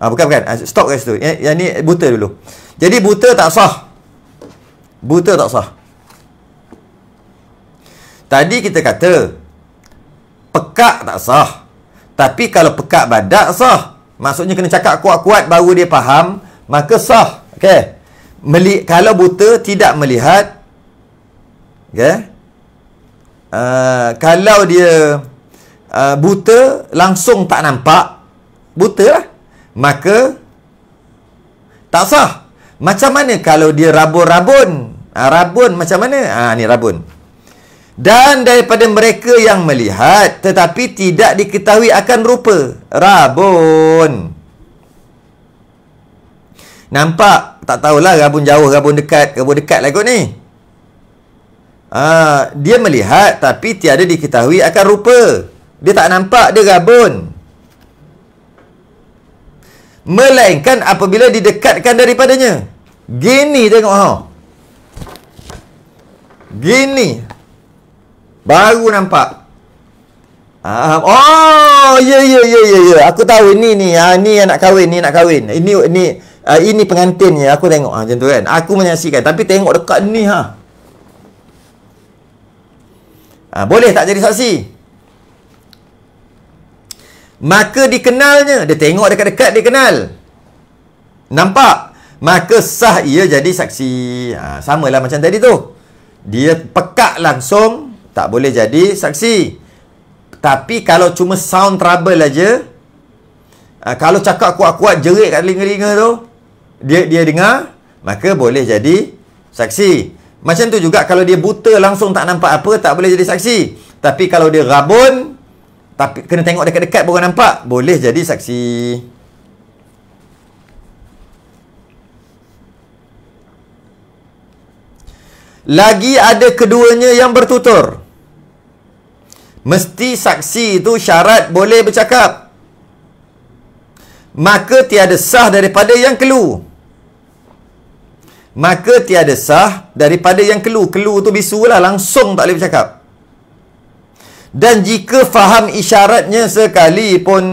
ah bukan bukan ah, stop guys tu yang, yang ni buta dulu jadi buta tak sah. Buta tak sah. Tadi kita kata pekak tak sah. Tapi kalau pekak badak sah. Maksudnya kena cakap kuat-kuat baru dia faham, maka sah. Okey. Meli kalau buta tidak melihat okey. Uh, kalau dia uh, buta langsung tak nampak, butalah. Maka tak sah. Macam mana kalau dia rabun-rabun? Ha, rabun macam mana? Ha, ni rabun. Dan daripada mereka yang melihat tetapi tidak diketahui akan rupa. Rabun. Nampak? Tak tahulah rabun jauh, rabun dekat. Rabun dekat lah kot ni. Ha, dia melihat tapi tiada diketahui akan rupa. Dia tak nampak, dia rabun. Rabun melainkan apabila didekatkan daripadanya gini tengok ha gini baru nampak ah oh ye ya, yeah, ye ya, yeah, ye ya. ye ye aku tahu ini ni ha ni yang nak kahwin ni nak kahwin ini ha, ni uh, ini pengantinnya aku tengok ha tu kan aku menyaksikan tapi tengok dekat ni ha ah ha, boleh tak jadi saksi maka dikenalnya dia tengok dekat-dekat dia kenal nampak maka sah ia jadi saksi ha, lah macam tadi tu dia pekak langsung tak boleh jadi saksi tapi kalau cuma sound trouble aja ha, kalau cakap kuat-kuat jerit kat ringa-ringa tu dia dia dengar maka boleh jadi saksi macam tu juga kalau dia buta langsung tak nampak apa tak boleh jadi saksi tapi kalau dia rabun tapi kena tengok dekat-dekat baru nampak boleh jadi saksi lagi ada keduanya yang bertutur mesti saksi itu syarat boleh bercakap maka tiada sah daripada yang kelu maka tiada sah daripada yang kelu kelu tu bisu lah langsung tak boleh bercakap dan jika faham isyaratnya sekalipun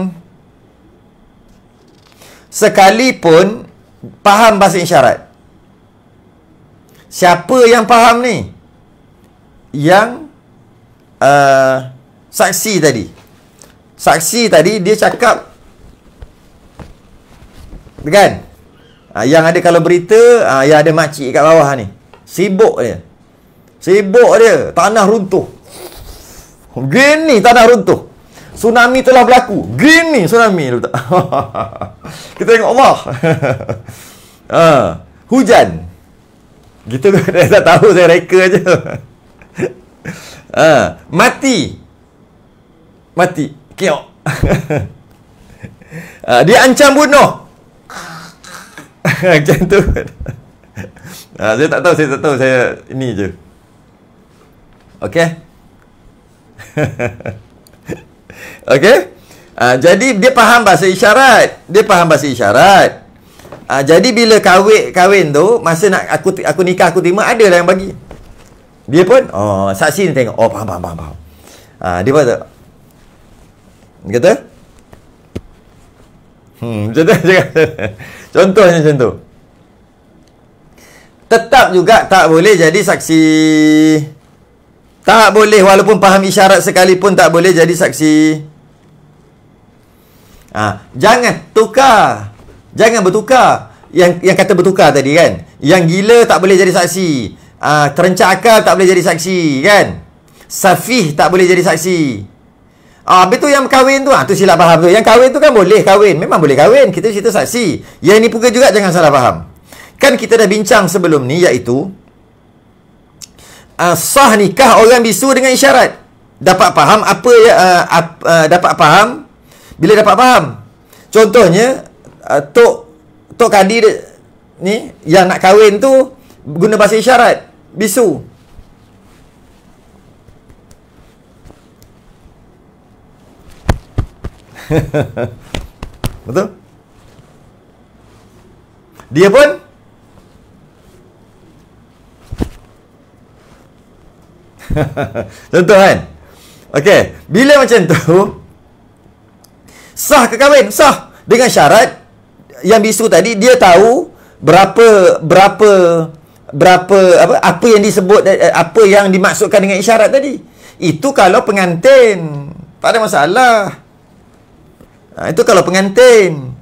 sekalipun faham bahasa isyarat siapa yang faham ni yang uh, saksi tadi saksi tadi dia cakap kan ah, yang ada kalau berita ah, yang ada makcik kat bawah ni sibuk dia sibuk dia tanah runtuh Green ni tanah runtuh. Tsunami telah berlaku. Green ni tsunami. kita tengok Allah. uh, hujan. Kita tak tahu saya reka je. uh, mati. Mati. Keok. uh, ha, dia ancam bunuh. Macam tu. Uh, saya tak tahu, saya tak tahu. Saya ini je. Okay. Okey? Uh, ah, jadi dia faham bahasa isyarat. Dia faham bahasa isyarat. Uh, jadi bila kahwin kahwin tu, masa nak aku aku nikah aku terima ada lah yang bagi. Dia pun oh saksi ni tengok. Oh faham faham faham. Ah uh, dia pun tak. Dia kata Hmm, jadi contoh. contohnya macam tu. Tetap juga tak boleh jadi saksi. Tak boleh walaupun faham isyarat sekalipun tak boleh jadi saksi. Ha, jangan tukar. Jangan bertukar. Yang yang kata bertukar tadi kan. Yang gila tak boleh jadi saksi. Ah ha, terencak akal tak boleh jadi saksi kan. Safih tak boleh jadi saksi. Ah ha, betul yang kahwin tu ha, tu silap faham tu. Yang kahwin tu kan boleh kahwin. Memang boleh kahwin. Kita cerita saksi. Yang ni pun juga jangan salah faham. Kan kita dah bincang sebelum ni iaitu uh, sah nikah orang bisu dengan isyarat. Dapat faham apa ya uh, uh, dapat faham? Bila dapat faham? Contohnya uh, tok tok kadi ni yang nak kahwin tu guna bahasa isyarat bisu. Betul? Dia pun Contoh kan? Okey, bila macam tu sah ke kahwin? Sah dengan syarat yang bisu tadi dia tahu berapa berapa berapa apa apa yang disebut eh, apa yang dimaksudkan dengan isyarat tadi. Itu kalau pengantin. Tak ada masalah. Ha, itu kalau pengantin.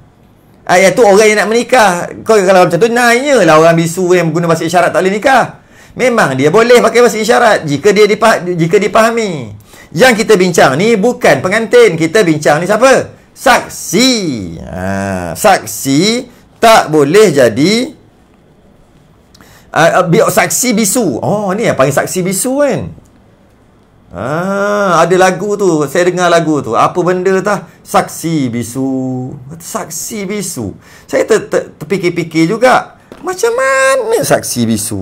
Ayat ha, tu orang yang nak menikah. Kau kalau macam tu nanyalah orang bisu yang guna bahasa isyarat tak boleh nikah memang dia boleh pakai bahasa isyarat jika dia dipah- jika dipahami. Yang kita bincang ni bukan pengantin, kita bincang ni siapa? Saksi. Ha, saksi tak boleh jadi uh, uh, saksi bisu. Oh, ni yang panggil saksi bisu kan. Ha, ada lagu tu, saya dengar lagu tu. Apa benda tah? Saksi bisu. Saksi bisu. Saya ter, ter, juga. Macam mana saksi bisu?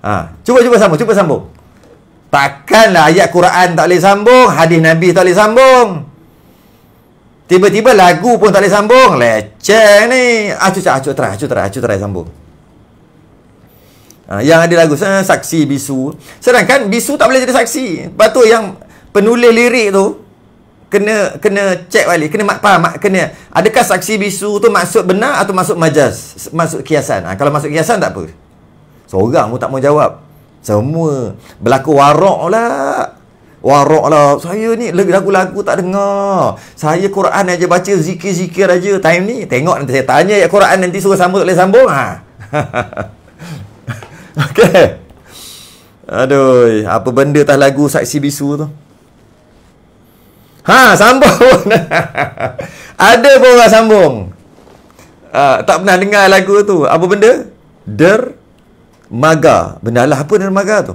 Ha, cuba cuba sambung, cuba sambung. Takkanlah ayat Quran tak boleh sambung, hadis Nabi tak boleh sambung. Tiba-tiba lagu pun tak boleh sambung. Leceh ni. Acu acu terah, acu terah, acu terah sambung. Ha, yang ada lagu sana, eh, saksi bisu. Sedangkan bisu tak boleh jadi saksi. Lepas tu yang penulis lirik tu kena kena cek balik, kena makpa, mak, kena adakah saksi bisu tu maksud benar atau maksud majas, Maksud kiasan. Ha, kalau maksud kiasan tak apa. Seorang pun tak mau jawab. Semua berlaku warok lah. warok lah. Saya ni lagu-lagu tak dengar. Saya Quran aja baca zikir-zikir aja time ni. Tengok nanti saya tanya ya Quran nanti suruh sama boleh sambung. Ha. Okey. Aduh, apa benda tak lagu saksi bisu tu? Ha, sambung. Ada pun orang sambung. Uh, tak pernah dengar lagu tu. Apa benda? Der Maga. Benarlah apa dengan maga tu?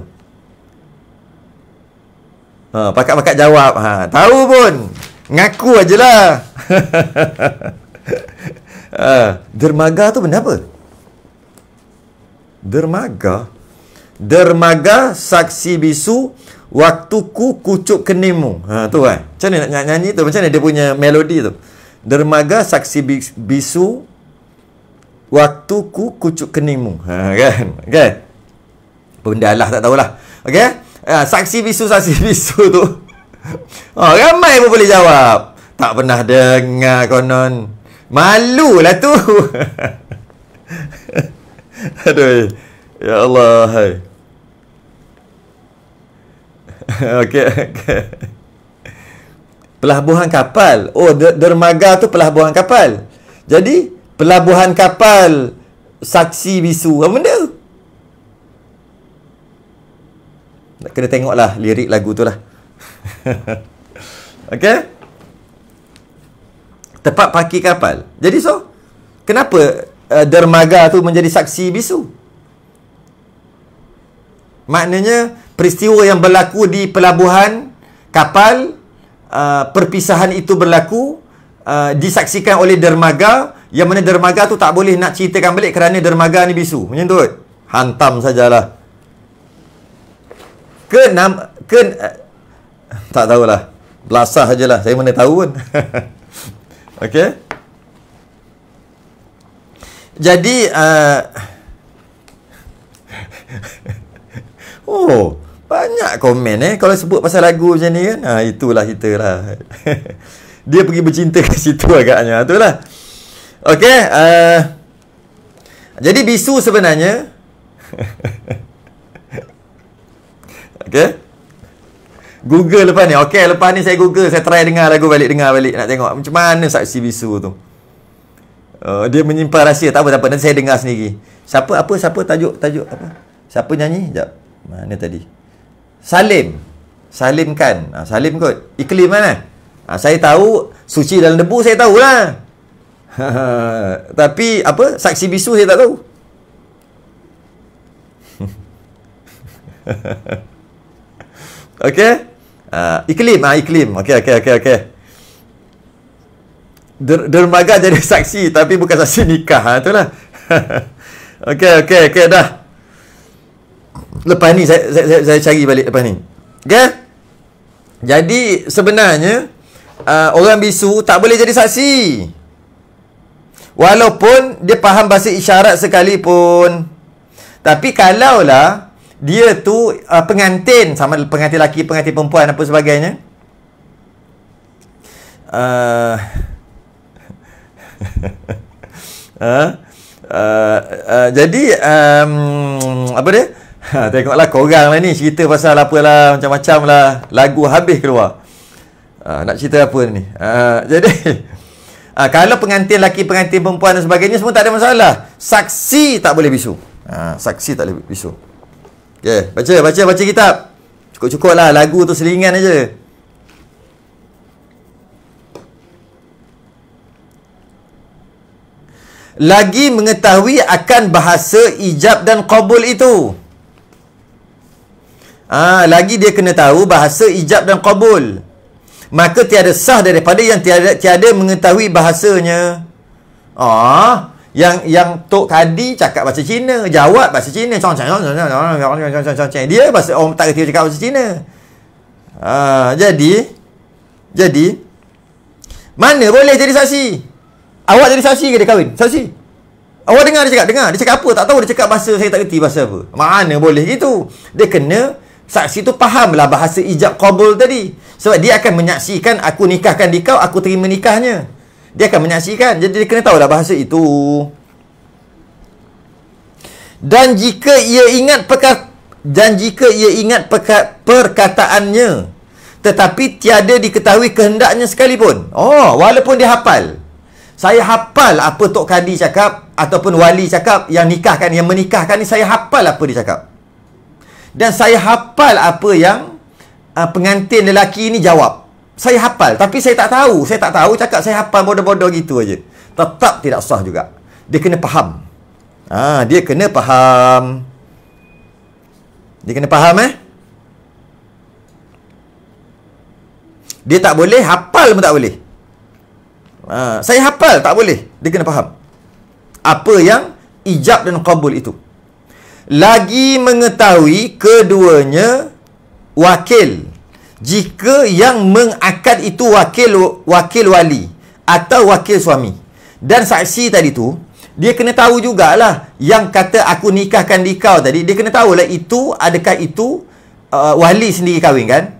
Ha, pakat-pakat jawab. Ha, tahu pun. Ngaku aje lah. ha, dermaga tu benda apa? Dermaga? Dermaga saksi bisu waktuku kucuk kenimu. Ha, tu kan. Macam mana nak nyanyi tu? Macam mana dia punya melodi tu? Dermaga saksi bisu Waktu ku kucuk kenimu. Ha kan? Okay, Benda Allah tak tahulah. Okey? Ha, saksi bisu saksi bisu tu. Oh, ramai pun boleh jawab. Tak pernah dengar konon. Malu lah tu. Aduh. Eh. Ya Allah. Hai. okey. Okay. Pelabuhan kapal. Oh, dermaga tu pelabuhan kapal. Jadi, pelabuhan kapal saksi bisu apa benda nak kena tengok lah lirik lagu tu lah Okay? tempat parkir kapal jadi so kenapa uh, dermaga tu menjadi saksi bisu maknanya peristiwa yang berlaku di pelabuhan kapal uh, perpisahan itu berlaku Uh, disaksikan oleh dermaga yang mana dermaga tu tak boleh nak ceritakan balik kerana dermaga ni bisu macam tu hantam sajalah ke enam ke uh, tak tahulah belasah sajalah saya mana tahu pun Okay jadi uh, oh banyak komen eh kalau sebut pasal lagu macam ni kan ha, itulah kita lah dia pergi bercinta ke situ agaknya itulah ha, Okay. uh, eh, jadi bisu sebenarnya Okay. Google lepas ni. Okay lepas ni saya Google, saya try dengar lagu balik dengar balik nak tengok macam mana saksi bisu tu. Uh, dia menyimpan rahsia. Tak apa, tak apa. Nanti saya dengar sendiri. Siapa apa siapa tajuk tajuk apa? Siapa nyanyi? Jap. Mana tadi? Salim. Salim kan. Salim kot. Iklim mana? Kan, Ha, saya tahu suci dalam debu saya tahulah. Tapi apa saksi bisu saya tak tahu. okay. Ha, iklim ah ha, iklim. Okay okay okay okay. Der dermaga jadi saksi tapi bukan saksi nikah ha, tu lah. okay okay okay dah. Lepas ni saya, saya, saya, cari balik lepas ni. Okay. Jadi sebenarnya uh, orang bisu tak boleh jadi saksi. Walaupun dia faham bahasa isyarat sekalipun. Tapi kalaulah dia tu uh, pengantin sama pengantin laki, pengantin perempuan apa sebagainya. Uh, uh, uh, uh, jadi um, apa dia? Ha, tengoklah korang lah ni cerita pasal apa lah, macam-macam lah lagu habis keluar. Uh, nak cerita apa ni? Uh, jadi uh, kalau pengantin laki pengantin perempuan dan sebagainya semua tak ada masalah. Saksi tak boleh bisu. Uh, saksi tak boleh bisu. okay baca baca baca kitab. Cukup-cukup lah lagu tu selingan aja. Lagi mengetahui akan bahasa ijab dan qabul itu. Ah, ha, lagi dia kena tahu bahasa ijab dan qabul maka tiada sah daripada yang tiada tiada mengetahui bahasanya. Ah, oh, yang yang tok kadi cakap bahasa Cina, jawab bahasa Cina. Dia bahasa orang tak reti cakap bahasa Cina. Ah, jadi jadi mana boleh jadi saksi? Awak jadi saksi ke dia kahwin? Saksi. Awak dengar dia cakap, dengar. Dia cakap apa? Tak tahu dia cakap bahasa saya tak reti bahasa apa. Mana boleh gitu? Dia kena Saksi tu lah bahasa ijab qabul tadi. Sebab dia akan menyaksikan aku nikahkan di kau, aku terima nikahnya. Dia akan menyaksikan. Jadi dia kena tahu lah bahasa itu. Dan jika ia ingat perkat dan jika ia ingat perka- perkataannya tetapi tiada diketahui kehendaknya sekalipun. Oh, walaupun dia hafal. Saya hafal apa Tok Kadi cakap ataupun wali cakap yang nikahkan yang menikahkan ni saya hafal apa dia cakap. Dan saya hafal apa yang uh, pengantin lelaki ni jawab. Saya hafal. Tapi saya tak tahu. Saya tak tahu cakap saya hafal bodoh-bodoh gitu aja. Tetap tidak sah juga. Dia kena faham. Ah, ha, dia kena faham. Dia kena faham eh. Dia tak boleh hafal pun tak boleh. Ha, saya hafal tak boleh. Dia kena faham. Apa yang ijab dan qabul itu? lagi mengetahui keduanya wakil jika yang mengakad itu wakil wakil wali atau wakil suami dan saksi tadi tu dia kena tahu jugalah yang kata aku nikahkan di kau tadi dia kena tahu lah itu adakah itu uh, wali sendiri kahwin kan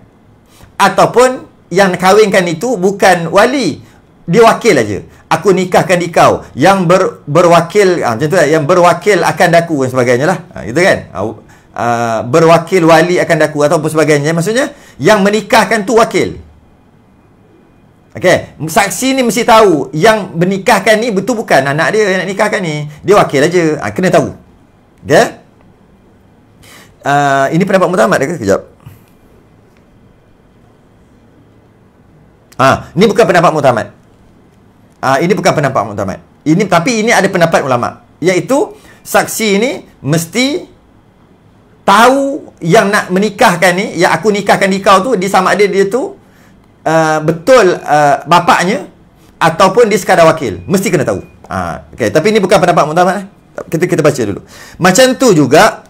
ataupun yang kahwinkan itu bukan wali dia wakil aja aku nikahkan di kau yang ber, berwakil ha, macam tu lah, yang berwakil akan daku dan sebagainya lah ha, gitu kan ha, uh, berwakil wali akan daku ataupun sebagainya maksudnya yang menikahkan tu wakil Okey, saksi ni mesti tahu yang menikahkan ni betul bukan anak dia yang nak nikahkan ni. Dia wakil aja. Ha, kena tahu. Okey. Uh, ini pendapat mutamad ke kejap? Ah, ha, ni bukan pendapat mutamad. Ha, ini bukan pendapat Muhammad. Ini tapi ini ada pendapat ulama. Iaitu saksi ini mesti tahu yang nak menikahkan ni, yang aku nikahkan di kau tu dia sama ada dia tu uh, betul uh, bapaknya ataupun dia sekadar wakil. Mesti kena tahu. Ha, okay. tapi ini bukan pendapat Muhammad. Eh? Kita kita baca dulu. Macam tu juga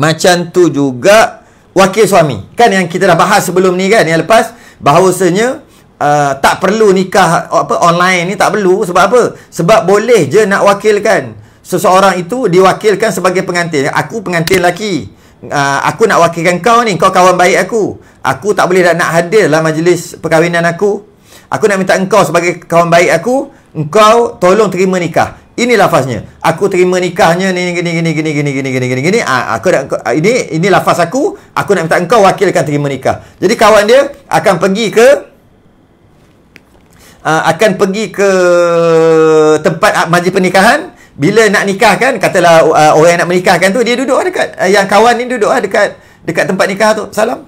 macam tu juga wakil suami. Kan yang kita dah bahas sebelum ni kan yang lepas bahawasanya uh, tak perlu nikah apa online ni tak perlu sebab apa? Sebab boleh je nak wakilkan. Seseorang itu diwakilkan sebagai pengantin. Aku pengantin lelaki. Uh, aku nak wakilkan kau ni, kau kawan baik aku. Aku tak boleh nak, nak hadir dalam majlis perkahwinan aku. Aku nak minta engkau sebagai kawan baik aku, engkau tolong terima nikah. Ini lafaznya. Aku terima nikahnya ni gini gini gini gini gini gini gini gini. Ah aku nak ini ini lafaz aku, aku nak minta engkau wakilkan terima nikah. Jadi kawan dia akan pergi ke uh, akan pergi ke tempat ah, majlis pernikahan bila nak nikah kan katalah uh, orang yang nak menikahkan tu dia duduk lah dekat uh, yang kawan ni duduk lah dekat dekat tempat nikah tu salam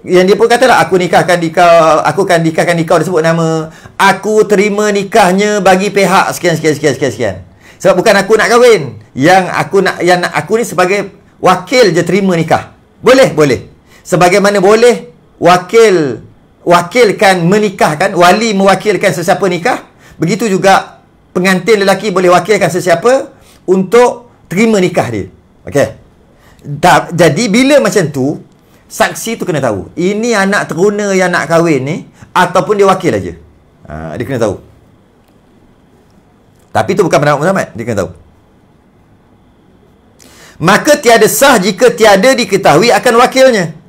yang dia pun kata lah aku nikahkan di kau aku akan nikahkan di kau dia sebut nama aku terima nikahnya bagi pihak sekian sekian sekian sekian sekian sebab bukan aku nak kahwin yang aku nak yang nak aku ni sebagai wakil je terima nikah boleh boleh sebagaimana boleh wakil wakilkan menikahkan wali mewakilkan sesiapa nikah begitu juga pengantin lelaki boleh wakilkan sesiapa untuk terima nikah dia okey da- jadi bila macam tu saksi tu kena tahu ini anak teruna yang nak kahwin ni ataupun dia wakil aja ha, dia kena tahu tapi tu bukan pendapat Muhammad dia kena tahu maka tiada sah jika tiada diketahui akan wakilnya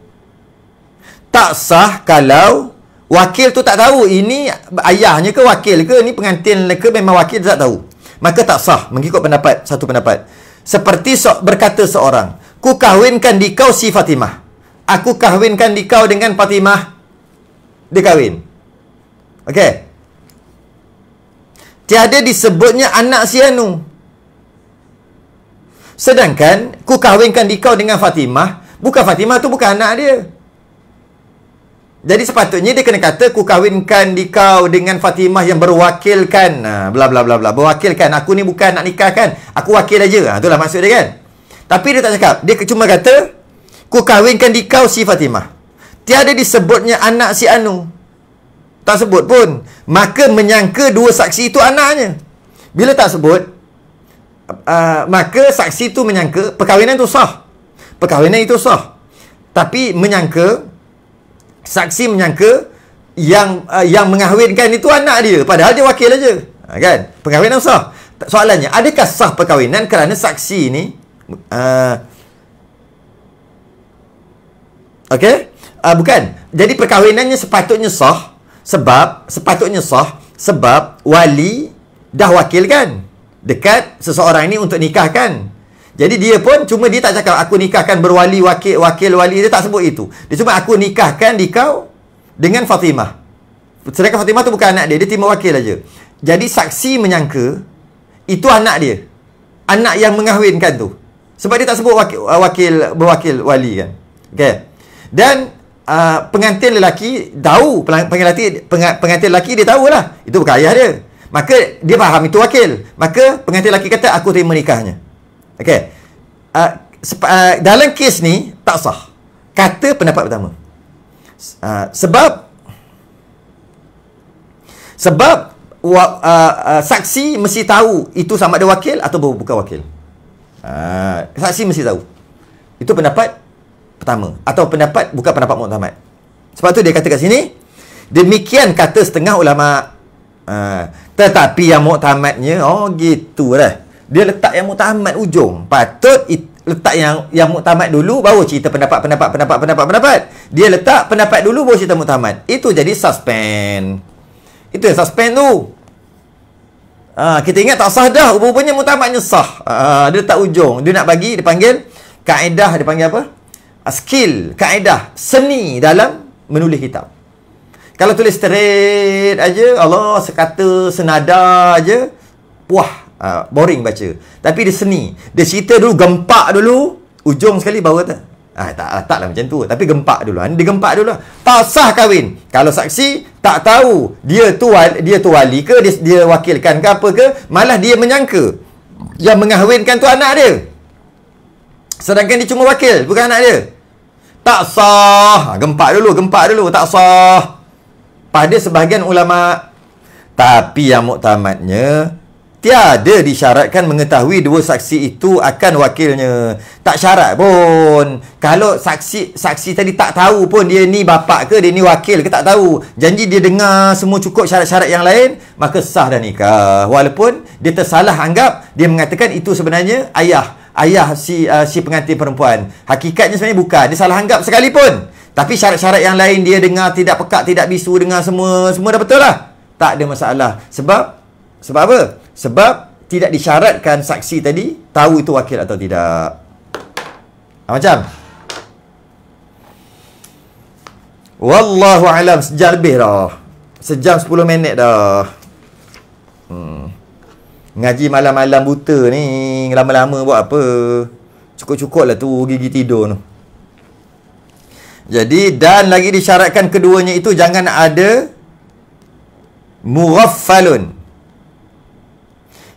tak sah kalau wakil tu tak tahu ini ayahnya ke wakil ke ni pengantin ke memang wakil tak tahu maka tak sah mengikut pendapat satu pendapat seperti so, berkata seorang ku kahwinkan di kau si Fatimah aku kahwinkan di kau dengan Fatimah dia kahwin ok tiada disebutnya anak si Anu sedangkan ku kahwinkan di kau dengan Fatimah bukan Fatimah tu bukan anak dia jadi sepatutnya dia kena kata ku kahwinkan dikau dengan Fatimah yang berwakilkan bla bla bla bla berwakilkan aku ni bukan nak nikahkan aku wakil aja ha, itulah maksud dia kan tapi dia tak cakap dia cuma kata ku kahwinkan dikau si Fatimah tiada disebutnya anak si Anu tak sebut pun maka menyangka dua saksi itu anaknya bila tak sebut uh, maka saksi itu menyangka perkahwinan itu sah perkahwinan itu sah tapi menyangka saksi menyangka yang uh, yang mengahwinkan itu anak dia padahal dia wakil aja ha, kan perkahwinan sah soalannya adakah sah perkahwinan kerana saksi ini uh, okey uh, bukan jadi perkahwinannya sepatutnya sah sebab sepatutnya sah sebab wali dah wakilkan dekat seseorang ini untuk nikahkan jadi dia pun cuma dia tak cakap aku nikahkan berwali wakil wakil wali dia tak sebut itu. Dia cuma aku nikahkan dikau dengan Fatimah. Sedangkan Fatimah tu bukan anak dia, dia timur wakil aja. Jadi saksi menyangka itu anak dia. Anak yang mengahwinkan tu. Sebab dia tak sebut wakil, uh, wakil berwakil wali kan. Okey. Dan uh, pengantin lelaki tahu pengantin pengantin lelaki dia tahu lah itu bukan ayah dia. Maka dia faham itu wakil. Maka pengantin lelaki kata aku terima nikahnya. Okay, Uh, sep- uh, dalam kes ni tak sah. Kata pendapat pertama. Uh, sebab sebab uh, uh, saksi mesti tahu itu sama ada wakil atau bukan wakil. Uh, saksi mesti tahu. Itu pendapat pertama atau pendapat bukan pendapat muktamad. Sebab tu dia kata kat sini demikian kata setengah ulama uh, tetapi yang muktamadnya oh gitu lah dia letak yang mutamat ujung patut it, letak yang yang mutamat dulu baru cerita pendapat pendapat pendapat pendapat pendapat dia letak pendapat dulu baru cerita mutamat itu jadi suspend itu yang suspend tu ha, kita ingat tak sah dah rupanya mutamatnya sah ha, dia letak ujung dia nak bagi dia panggil kaedah dia panggil apa skill kaedah seni dalam menulis kitab kalau tulis straight aja Allah sekata senada aja puah uh, boring baca tapi dia seni dia cerita dulu gempak dulu ujung sekali baru tu. ah, tak, ah, taklah macam tu tapi gempak dulu ah, dia gempak dulu lah. tak sah kahwin kalau saksi tak tahu dia tu dia tu wali ke dia, dia wakilkan ke apa ke malah dia menyangka yang mengahwinkan tu anak dia sedangkan dia cuma wakil bukan anak dia tak sah gempak dulu gempak dulu tak sah pada sebahagian ulama tapi yang muktamadnya tiada disyaratkan mengetahui dua saksi itu akan wakilnya tak syarat pun kalau saksi saksi tadi tak tahu pun dia ni bapak ke dia ni wakil ke tak tahu janji dia dengar semua cukup syarat-syarat yang lain maka sah dah nikah walaupun dia tersalah anggap dia mengatakan itu sebenarnya ayah ayah si uh, si pengantin perempuan hakikatnya sebenarnya bukan dia salah anggap sekalipun tapi syarat-syarat yang lain dia dengar tidak pekak tidak bisu dengar semua semua dah betul lah tak ada masalah sebab sebab apa sebab tidak disyaratkan saksi tadi tahu itu wakil atau tidak. Ah, macam? Wallahu alam sejam lebih dah. Sejam 10 minit dah. Hmm. Ngaji malam-malam buta ni lama-lama buat apa? Cukup-cukup lah tu gigi tidur tu. Jadi dan lagi disyaratkan keduanya itu jangan ada mughaffalun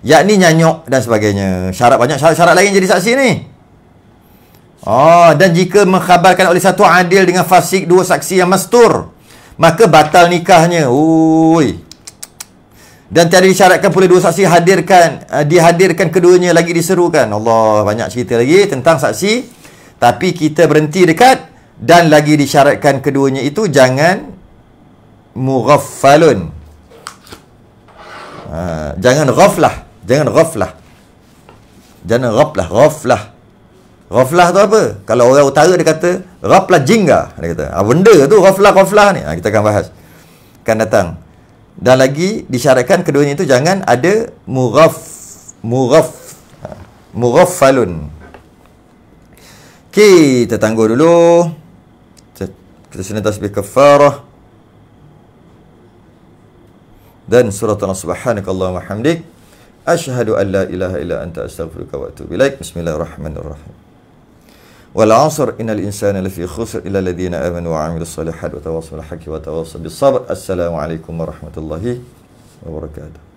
yakni nyanyok dan sebagainya. Syarat banyak syarat-syarat lain jadi saksi ni. Oh, dan jika mengkhabarkan oleh satu adil dengan fasik dua saksi yang mastur, maka batal nikahnya. Ui. Dan tiada disyaratkan pula dua saksi hadirkan, uh, dihadirkan keduanya lagi diserukan. Allah, banyak cerita lagi tentang saksi. Tapi kita berhenti dekat dan lagi disyaratkan keduanya itu jangan mughaffalun. Uh, jangan ghaflah. Jangan ghaflah. Jangan ghaflah, ghaflah. Ghaflah tu apa? Kalau orang utara dia kata ghaflah jingga, dia kata. Ah benda tu ghaflah ghaflah ni. Ha, kita akan bahas. Kan datang. Dan lagi disyaratkan keduanya itu jangan ada muraf, mughaf mughaf ah, mughaffalun. Kita tangguh dulu. Kita sini tasbih kafarah. Dan surah Al-Subhanakallah Allahumma hamdik. أشهد أن لا إله إلا أنت أستغفرك وأتوب إليك بسم الله الرحمن الرحيم والعصر إن الإنسان لفي خسر إلا الذين آمنوا وعملوا الصالحات وتواصوا بالحق وتواصوا بالصبر السلام عليكم ورحمة الله وبركاته